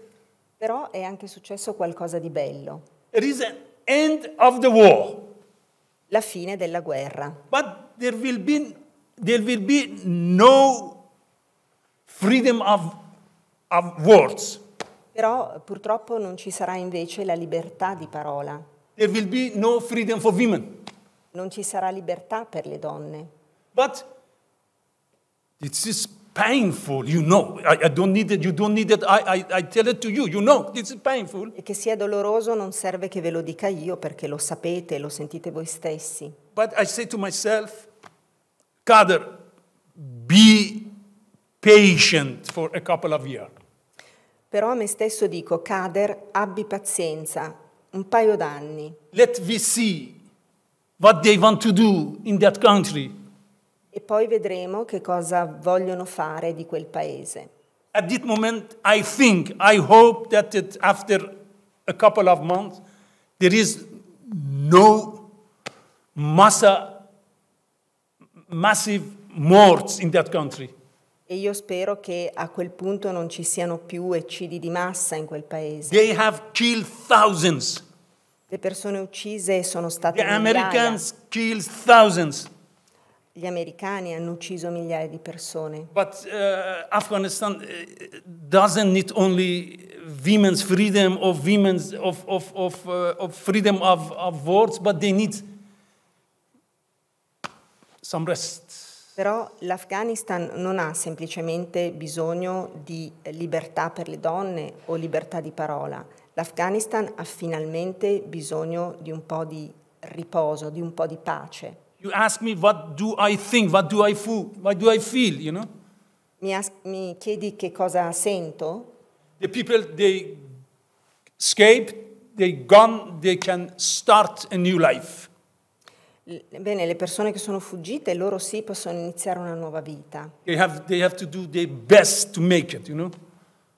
Però è anche successo qualcosa di bello. It is an end of the war. La fine della guerra. But there will be, there will be no freedom of words. Però purtroppo non ci sarà invece la libertà di parola. There will be no freedom for women. Non ci sarà libertà per le donne. But this is painful, you know. I, I don't need it, you don't need it. I, I, I tell it to you, you know, this is painful. E che sia doloroso non serve che ve lo dica io perché lo sapete, lo sentite voi stessi. But I say to myself, Kader, be patient for a couple of years. Però a me stesso dico, Kader, abbi pazienza, un paio d'anni. Let we see what they want to do in that country. E poi vedremo che cosa vogliono fare di quel paese. At that moment I think, I hope that it, after a couple of months there is no massa, massive morts in that country. E io spero che a quel punto non ci siano più eccidi di massa in quel paese. They have killed thousands. Le persone uccise sono state The Americans killed thousands. Gli americani hanno ucciso migliaia di persone. But uh, Afghanistan uh, doesn't need only women's freedom of women's of of of, uh, of freedom of of words, but they need some rest. Però l'Afghanistan non ha semplicemente bisogno di libertà per le donne o libertà di parola. L'Afghanistan ha finalmente bisogno di un po' di riposo, di un po' di pace. You ask me what do I think, what do I feel, what do I feel, you know? Mi, as- mi chiedi che cosa sento? The people they escape, they gone, they can start a new life. Bene, le persone che sono fuggite, loro sì possono iniziare una nuova vita. They have, to do their best to make it, you know?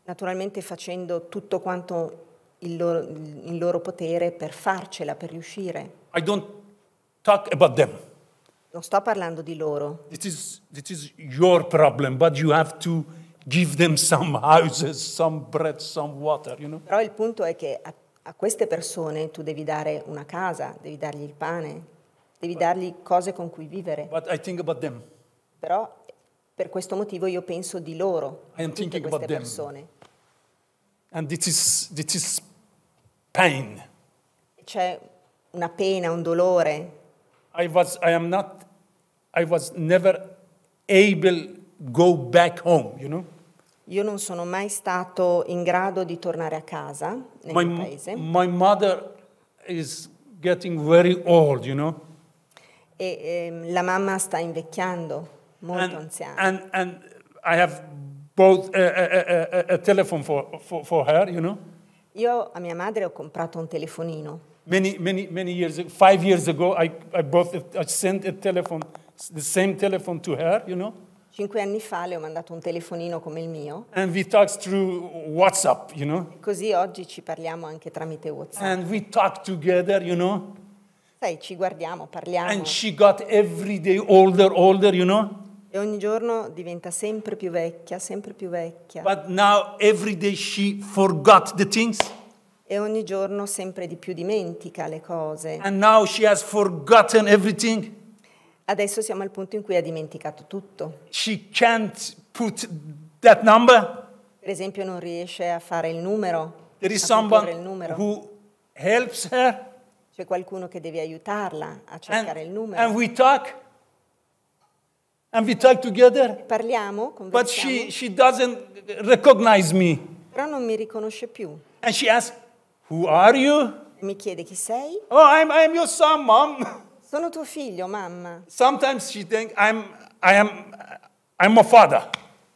Naturalmente facendo tutto quanto il loro, il loro potere per farcela, per riuscire. I don't talk about them. Non sto parlando di loro. Questo è il is problema, ma but you have to give some houses, some bread, some water, you know? Però il punto è che a, a queste persone tu devi dare una casa, devi dargli il pane, devi but, dargli cose con cui vivere. Però per questo motivo io penso di loro, I am tutte queste persone. This is, this is C'è una pena, un dolore. I was, I am not, I was never able go back home, you know? Io non sono mai stato in grado di tornare a casa nel my, paese. My mother is getting very old, you know? E ehm, la mamma sta invecchiando, molto and, anziana. And, and I have both a, a, a, a telephone for, for, for her, you know? Io a mia madre ho comprato un telefonino. Many, many, many years, five years ago, I, I bought, a, I sent a telephone, the same telephone to her, you know? Cinque anni fa le ho mandato un telefonino come il mio. And we through WhatsApp, you know? Così oggi ci parliamo anche tramite WhatsApp. And we talk together, you know? e ci guardiamo, parliamo. And she got every day older, older, you know? E ogni giorno diventa sempre più vecchia, sempre più vecchia. But now every day she forgot the things. E ogni giorno sempre di più dimentica le cose. And now she has forgotten everything. Adesso siamo al punto in cui ha dimenticato tutto. She can't put that number. Per esempio non riesce a fare il numero. There is someone who helps her. C'è qualcuno che deve aiutarla a cercare and, il numero. And we talk. And we talk together. Parliamo, But she, she doesn't recognize me. Però non mi riconosce più. And she asks, who are you? Mi chiede chi sei. Oh, I'm, I'm your son, mom. Sono tuo figlio, mamma. Sometimes she thinks I'm, I am, I'm a father.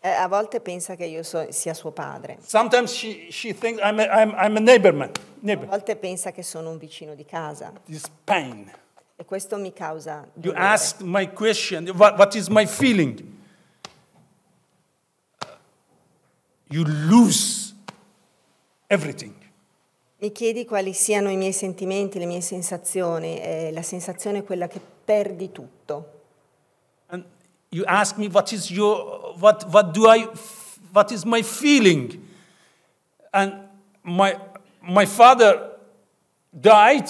Eh, a volte pensa che io so, sia suo padre. Sometimes she, she thinks I'm a, I'm, I'm a neighbor man. Neighbor. A volte pensa che sono un vicino di casa. This pain. E questo mi causa dolore. You asked my question, what, what is my feeling? You lose everything. Mi chiedi quali siano i miei sentimenti, le mie sensazioni, e la sensazione è quella che perdi tutto. You ask me what is your what what do I what is my feeling? And my my father died.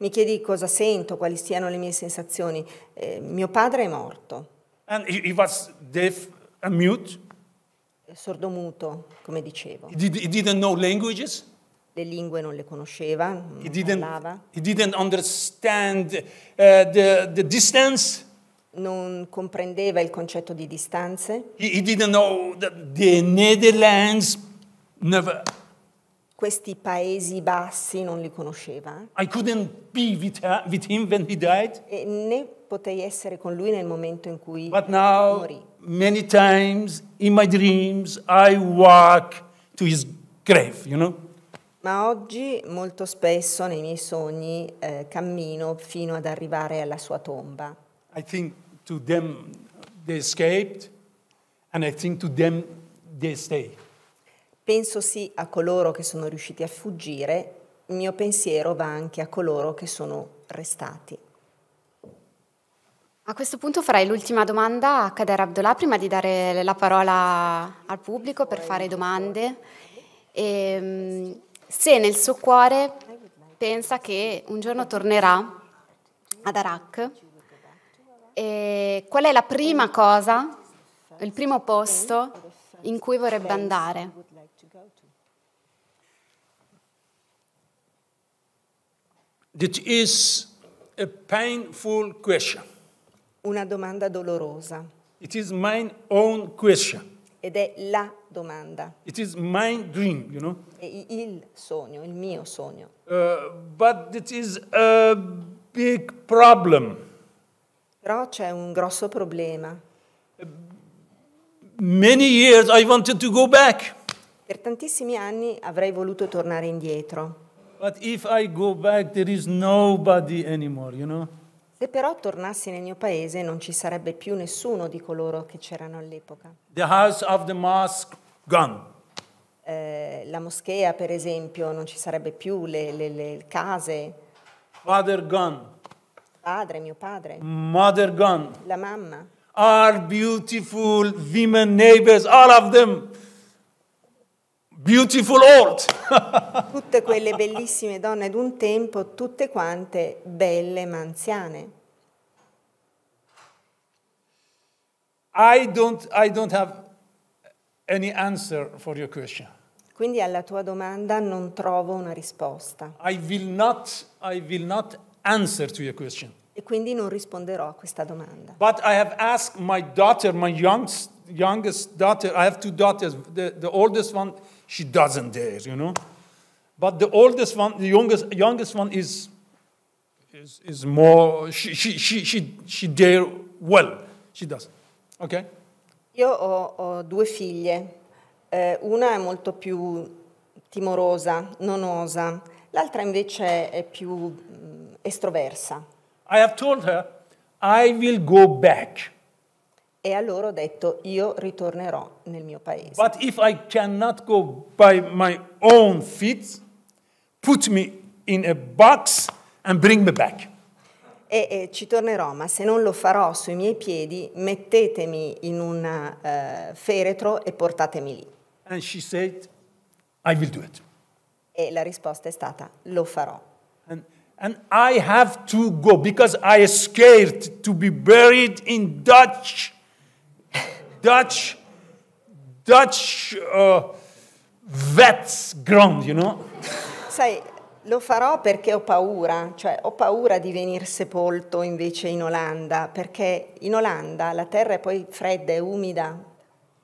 Mi chiedi cosa sento, quali siano le mie sensazioni. Eh, mio padre è morto. And he, he was deaf and mute. Sordomuto, come dicevo. He, did, he didn't know languages. Le lingue non le conosceva, non he parlava. He didn't understand uh, the, the distance non comprendeva il concetto di distanze. He, he didn't know that the Netherlands never questi paesi bassi non li conosceva. With her, with e né potei essere con lui nel momento in cui But now, morì. Many times in my dreams I walk to his grave, you know? Ma oggi molto spesso nei miei sogni eh, cammino fino ad arrivare alla sua tomba. I think to them they escaped, and I think to them they stay. Penso sì a coloro che sono riusciti a fuggire, il mio pensiero va anche a coloro che sono restati. A questo punto farei l'ultima domanda a Kader Abdullah prima di dare la parola al pubblico per fare domande. E, ehm, se nel suo cuore pensa che un giorno tornerà ad Arak e qual è la prima cosa, il primo posto in cui vorrebbe andare? It is a painful question. Una domanda dolorosa. It is my own question. Ed è la domanda. It is my dream, you know? È il sogno, il mio sogno. Uh, but it is a big problem. Però c'è un grosso problema. Many years I wanted to go back. Per tantissimi anni avrei voluto tornare indietro. But if I go back there is nobody anymore, you know? Se però tornassi nel mio paese non ci sarebbe più nessuno di coloro che c'erano all'epoca. The house of the mosque gone. Eh, la moschea, per esempio, non ci sarebbe più le, le, le case. Father gone. Padre, mio padre. Mother gone. La mamma. Our beautiful women neighbors, all of them. Beautiful old. [laughs] tutte quelle bellissime donne d'un tempo, tutte quante belle ma anziane. I don't, I don't have any answer for your question. Quindi alla tua domanda non trovo una risposta. I will not, I will not answer to your question. E quindi non risponderò a questa domanda. But I have asked my daughter, my youngest, youngest daughter, I have two daughters, the, the oldest one, she doesn't dare, you know. But the oldest one, the youngest, youngest one is, is, is more, she, she, she, she, she dare well, she does, ok? Io ho, ho due figlie, eh, una è molto più timorosa, non osa, l'altra invece è più estroversa. Her, e a loro ho detto, io ritornerò nel mio paese. But if I cannot go by my own feet, put me in a box and bring me back. E, e, ci tornerò, ma se non lo farò sui miei piedi, mettetemi in un uh, feretro e portatemi lì. Said, e la risposta è stata, lo farò and I have to go because I am scared to be buried in Dutch, Dutch, Dutch uh, vets ground, you know? Sai, lo farò perché ho paura, cioè ho paura di venire sepolto invece in Olanda, perché in Olanda la terra è poi fredda e umida.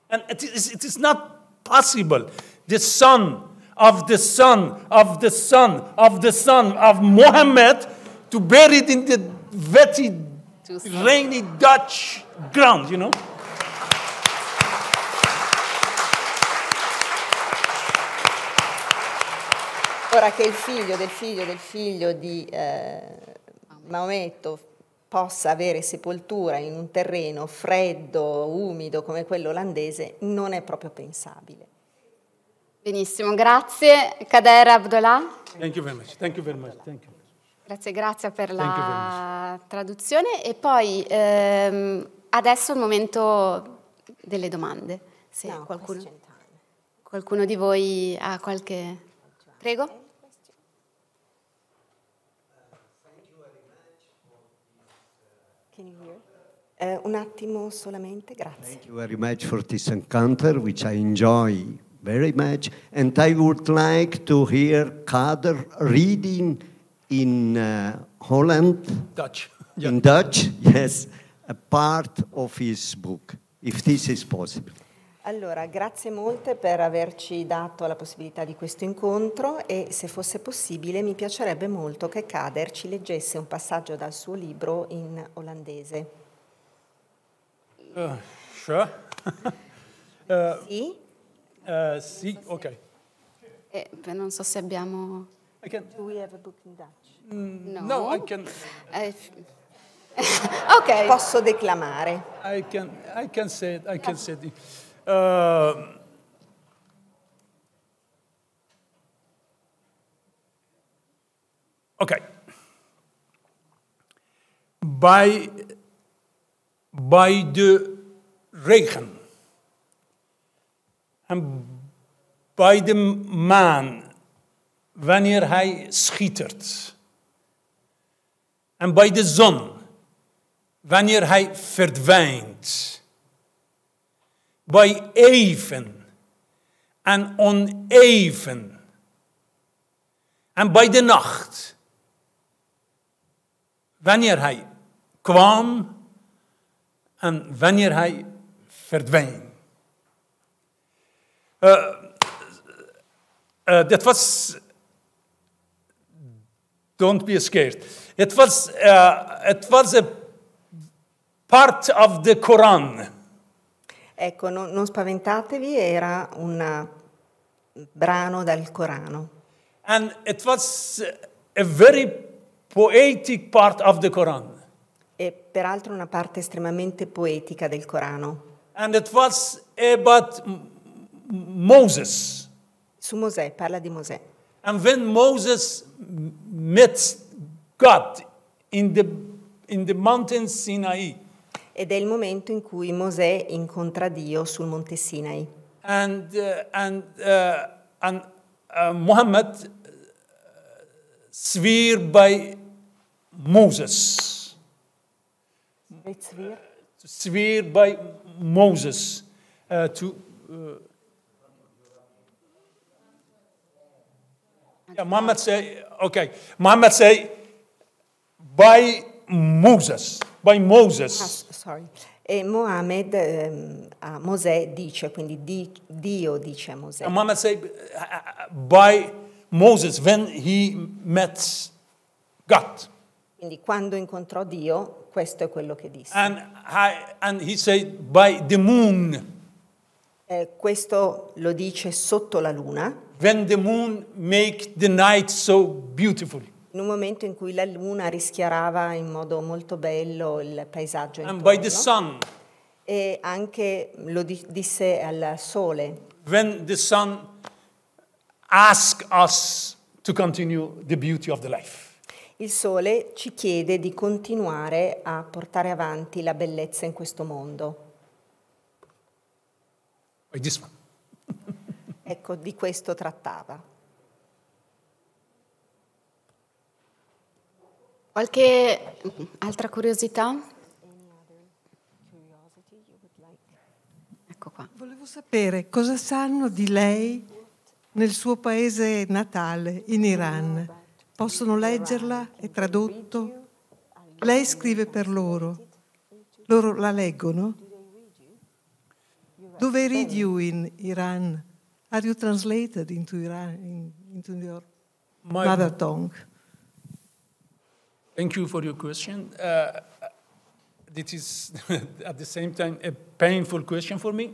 And it is, it is not possible. The sun of the son of the son of the son of Mohammed to bury it in the wetty, rainy Dutch ground, you know? Ora che il figlio del figlio del figlio di eh, Maometto possa avere sepoltura in un terreno freddo, umido come quello olandese, non è proprio pensabile. Benissimo, grazie. Kader Abdollah. Thank you very much. Thank you very much. Thank you. Grazie, grazie per la traduzione. E poi ehm, adesso è il momento delle domande. Se no, qualcuno, qualcuno, di voi ha qualche... Prego. Uh, un attimo solamente, grazie. Thank you very much for this encounter, which I enjoy very much. And I would like to hear Kader reading in uh, Holland. Dutch. Yeah. In Dutch, yes, a part of his book, if this is possible. Allora, grazie molte per averci dato la possibilità di questo incontro e se fosse possibile mi piacerebbe molto che Kader ci leggesse un passaggio dal suo libro in olandese. Uh, sure. uh, [laughs] sì? Uh, sì, ok. Eh, non so se abbiamo... I can... Do we have a book in Dutch? Mm, no. no, I can... I... Eh, [laughs] ok. Posso declamare. I can, I can say it, I can say it. Uh, ok. By, by de regen. En bij de maan, wanneer hij schittert. En bij de zon, wanneer hij verdwijnt. Bij even en oneven. En bij de nacht, wanneer hij kwam en wanneer hij verdwijnt. that eh, eh, was don't be scared. It was, uh, it was a part of the Quran. Ecco, no, non spaventatevi, era un brano dal Corano. And it was a very poetic part of the Quran. E peraltro una parte estremamente poetica del Corano. And it was about Moses. Su Mosè, parla di Mosè. And when Moses meets God in the, in the mountain Sinai. Ed è il momento in cui Mosè incontra Dio sul monte Sinai. And, uh, and, uh, and uh, Muhammad uh, swear by Moses. Swear? Swear by Moses uh, to uh, Yeah, Muhammad say, okay, Muhammad say, by Moses, by Moses. Ah, sorry. E Mohammed um, a Mosè dice, quindi di, Dio dice a Mosè. And Muhammad say, by Moses, when he met God. Quindi quando incontrò Dio, questo è quello che disse. And, I, and he said, by the moon. Eh, questo lo dice sotto la luna. When the moon make the night so beautiful. In un momento in cui la luna rischiarava in modo molto bello il paesaggio intorno. And by the sun. E anche lo disse al sole. When the sun ask us to continue the beauty of the life. Il sole ci chiede di continuare a portare avanti la bellezza in questo mondo. Like this one. Ecco, di questo trattava. Qualche altra curiosità? Ecco qua. Volevo sapere cosa sanno di lei nel suo paese natale, in Iran. Possono leggerla? È tradotto? Lei scrive per loro. Loro la leggono? Dove read you in Iran? Are you translated into Iran, into your My mother tongue? Thank you for your question. Uh, it is [laughs] at the same time a painful question for me.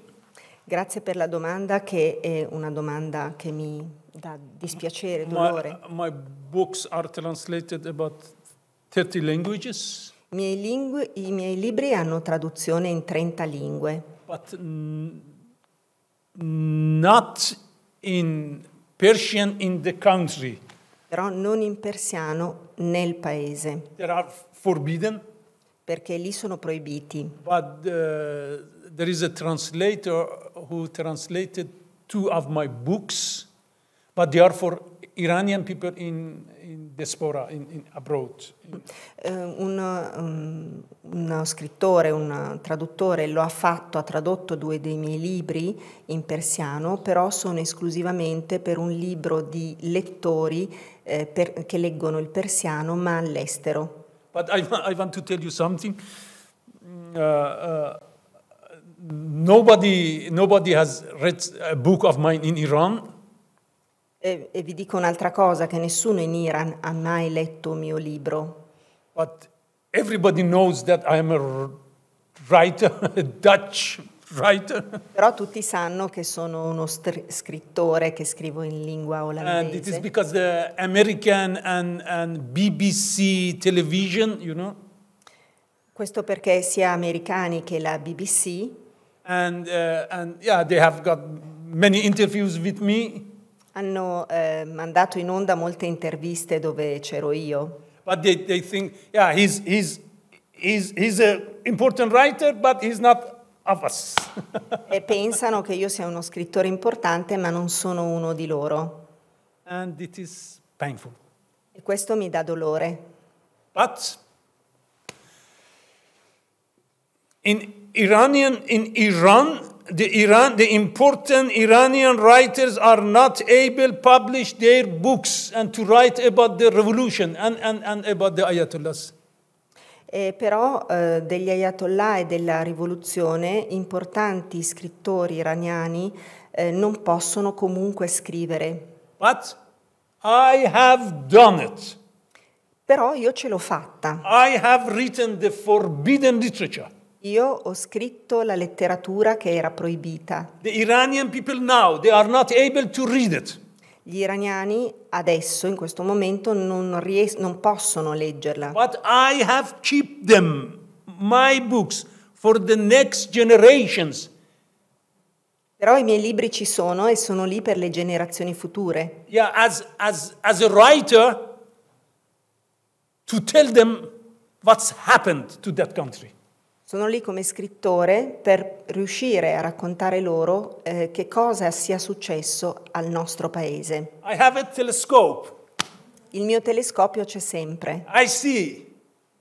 Grazie per la domanda che è una domanda che mi dà dispiacere, dolore. My, my books are translated about 30 languages. I miei, lingue, I miei libri hanno traduzione in 30 lingue. But, not in Persian in the country. Però non in persiano nel paese. There are forbidden. Perché lì sono proibiti. But uh, there is a translator who translated two of my books, but they are for Iranian people in in diaspora, in, in abroad. Eh, un, um, uno scrittore, un traduttore lo ha fatto, ha tradotto due dei miei libri in persiano, però sono esclusivamente per un libro di lettori eh, per, che leggono il persiano ma all'estero. But I, I want to tell you something. Mm, uh, uh, nobody, nobody has read a book of mine in Iran. E, e vi dico un'altra cosa, che nessuno in Iran ha mai letto il mio libro. But everybody knows that I a writer, a Dutch writer. Però tutti sanno che sono uno scrittore che scrivo in lingua olandese. And it is because the American and, and BBC television, you know. Questo perché sia americani che la BBC. And, uh, and yeah, they have got many interviews with me. Hanno eh, mandato in onda molte interviste dove c'ero io. But they, they think, yeah, he's, he's, he's, he's an important writer, but he's not of us. [laughs] e pensano che io sia uno scrittore importante, ma non sono uno di loro. And it is painful. E questo mi dà dolore. But in Iranian, in Iran, the, Iran, the important Iranian writers are not able to publish their books and to write about the revolution and, and, and about the ayatollahs. Eh, però eh, degli ayatollah e della rivoluzione importanti scrittori iraniani eh, non possono comunque scrivere. But I have done it. Però io ce l'ho fatta. I have written the forbidden literature. Io ho scritto la letteratura che era proibita. Now, Gli iraniani adesso, in questo momento, non, ries- non possono leggerla. But I have kept them, my books, for the next generations. Però i miei libri ci sono e sono lì per le generazioni future. Yeah, as, as, as a writer, to tell them what's happened to that country. Sono lì come scrittore per riuscire a raccontare loro eh, che cosa sia successo al nostro paese. I have a telescope. Il mio telescopio c'è sempre. I see.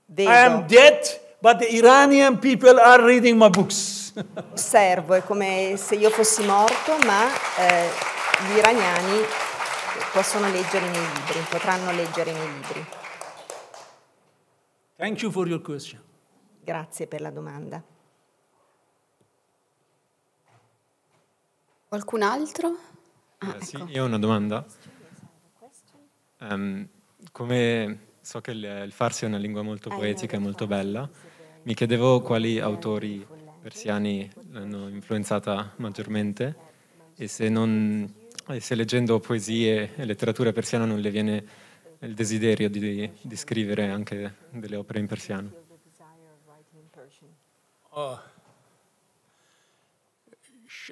Vedo. I am dead, but the Iranian people are reading my books. Osservo, è come se io fossi morto, ma eh, gli iraniani possono leggere i miei libri, potranno leggere i miei libri. Thank you for your question. Grazie per la domanda. Qualcun altro? Ah, eh, ecco. io ho una domanda. Um, come so che il, il, farsi è una lingua molto eh, poetica e molto bella, mi chiedevo quali autori persiani l'hanno influenzata maggiormente e se, non, e se, leggendo poesie e letteratura persiana non le viene il desiderio di, di scrivere anche delle opere in persiano. Uh, [laughs]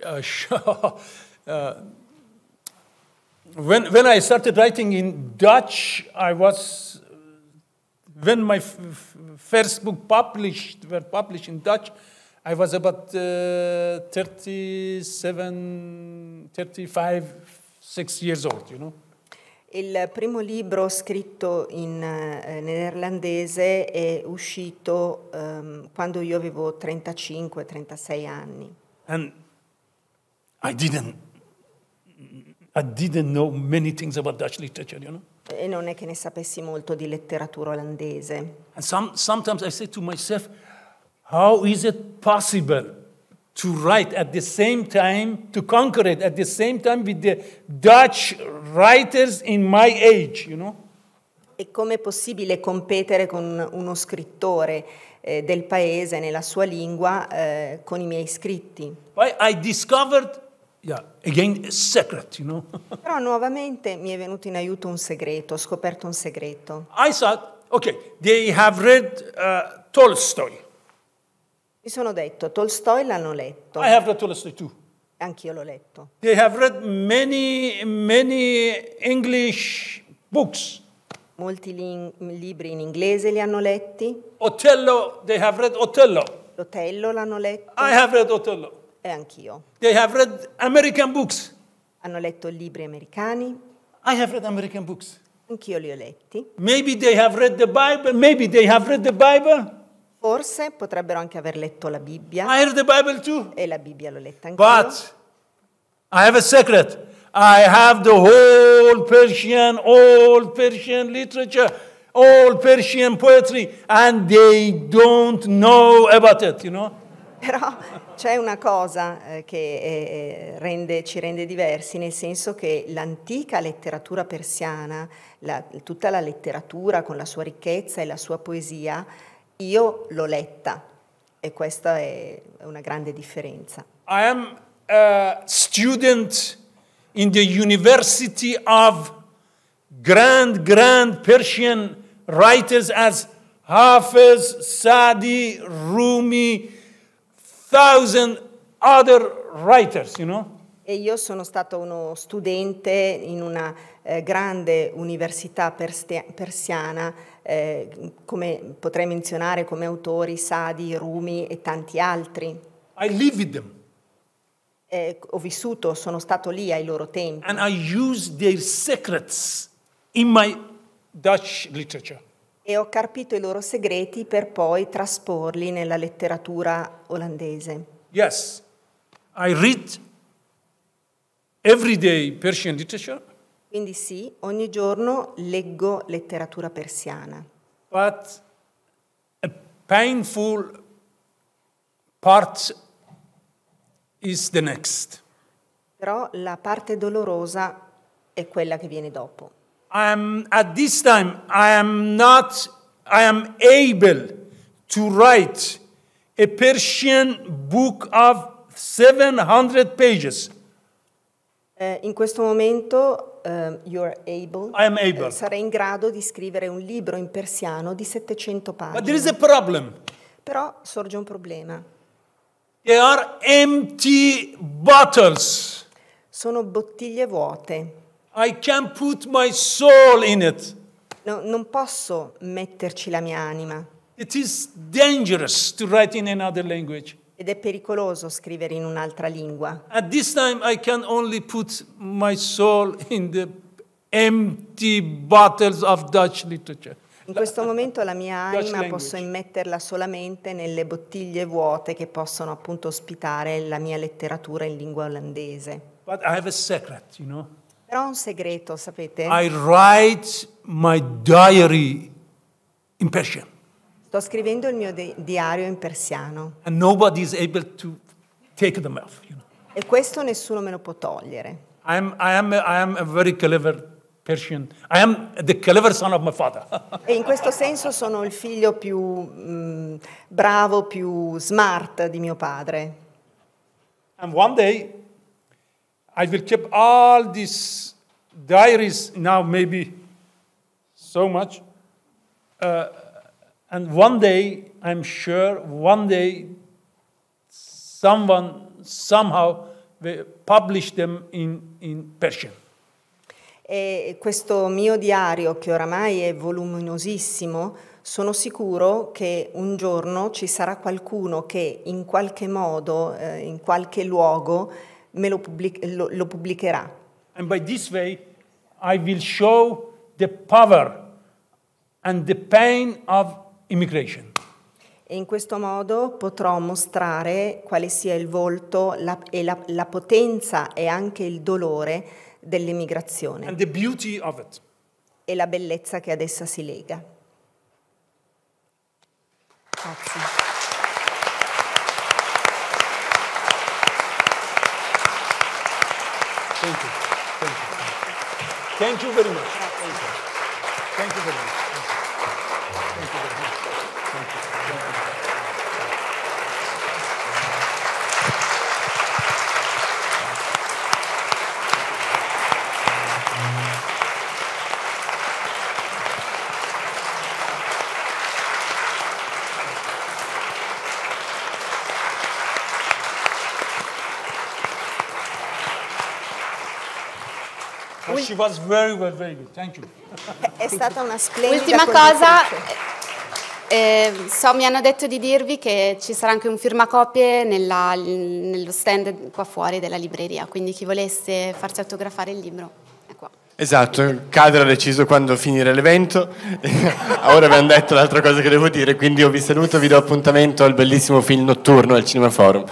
uh, uh, when, when I started writing in Dutch, I was, when my first book published, were published in Dutch, I was about uh, 37, 35, 6 years old, you know. Il primo libro scritto in eh, neerlandese è uscito um, quando io avevo 35-36 anni. And I didn't, I didn't know many things about Dutch literature, you know? E non è che ne sapessi molto di letteratura olandese. And some, sometimes I say to myself, how is it possible? to write at the same time, to conquer it at the same time with the Dutch writers in my age, you know? E come è possibile competere con uno scrittore eh, del paese nella sua lingua eh, con i miei scritti? Poi I discovered Yeah, again, secret, you know? [laughs] Però nuovamente mi è venuto in aiuto un segreto, ho scoperto un segreto. I thought, okay, they have read uh, Tolstoy. Mi sono detto, Tolstoi l'hanno letto. I have read Tolstoy too. Anch'io l'ho letto. They have read many, many English books. Molti libri in inglese li hanno letti. Otello, they have read Otello. L'Otello l'hanno letto. I have read Otello. E anch'io. They have read American books. Hanno letto libri americani. I have read American books. Anch'io li ho letti. Maybe they have read the Bible, maybe they have read the Bible. Forse potrebbero anche aver letto la Bibbia. I read the Bible too. E la Bibbia l'ho letta anche But io. I have a secret. I have the whole Persian, all Persian literature, all Persian poetry, and they don't know about it, you know? Però c'è una cosa eh, che eh, eh, rende, ci rende diversi, nel senso che l'antica letteratura persiana, la, tutta la letteratura con la sua ricchezza e la sua poesia, io l'ho letta e questa è una grande differenza. I am a student in the University of Grand Grand Persian writers as Hafiz, Sadi, Rumi, thousand other writers, you know? E io sono stato uno studente in una eh, grande università persiana eh, come potrei menzionare come autori Sadi, Rumi e tanti altri. I live with them. Eh, ho vissuto, sono stato lì ai loro tempi. And I use their secrets in my Dutch literature. E ho carpito i loro segreti per poi trasporli nella letteratura olandese. Yes, I read every day Persian literature. Quindi sì, ogni giorno leggo letteratura persiana. But a painful part is the next. Però la parte dolorosa è quella che viene dopo. I am, at this time I am not I am able to write a Persian book of 700 pages. Uh, in questo momento uh, you're able, able. Uh, eh, sarai in grado di scrivere un libro in persiano di 700 pagine. Però sorge un problema. Sono bottiglie vuote. No, non posso metterci la mia anima. It is dangerous to write in another language. Ed è pericoloso scrivere in un'altra lingua. At this time I can only put my soul in the empty bottles of Dutch literature. In questo momento la mia anima posso immetterla solamente nelle bottiglie vuote che possono appunto ospitare la mia letteratura in lingua olandese. Secret, you know? Però ho un segreto, sapete? I write my diary in Persian. Sto scrivendo il mio di diario in persiano. And able to take them off, you know. E questo nessuno me lo può togliere. e in questo senso sono il figlio più mh, mm, bravo, più smart di mio padre. And one day I will keep all these diaries now maybe so much. Uh, And one day, I'm sure, one day, someone somehow will publish them in, in Persian. E questo mio diario, che oramai è voluminosissimo, sono sicuro che un giorno ci sarà qualcuno che in qualche modo, eh, in qualche luogo, me lo, pubblic lo, lo pubblicherà. And by this way, I will show the power and the pain of immigration. In questo modo potrò mostrare quale sia il volto la, e la, la potenza e anche il dolore dell'immigrazione And the beauty of it. e la bellezza che ad essa si lega. Grazie. Thank you. Thank you. Thank you very much. She was very, well, very good. Thank you. È stata una splendida Ultima cosa, eh, eh, so, mi hanno detto di dirvi che ci sarà anche un firmacopie nella, nello stand qua fuori della libreria, quindi chi volesse farsi autografare il libro è qua. Esatto, Cadro ha deciso quando finire l'evento, [laughs] ora abbiamo detto l'altra cosa che devo dire, quindi io vi saluto, vi do appuntamento al bellissimo film notturno al Cinema Forum.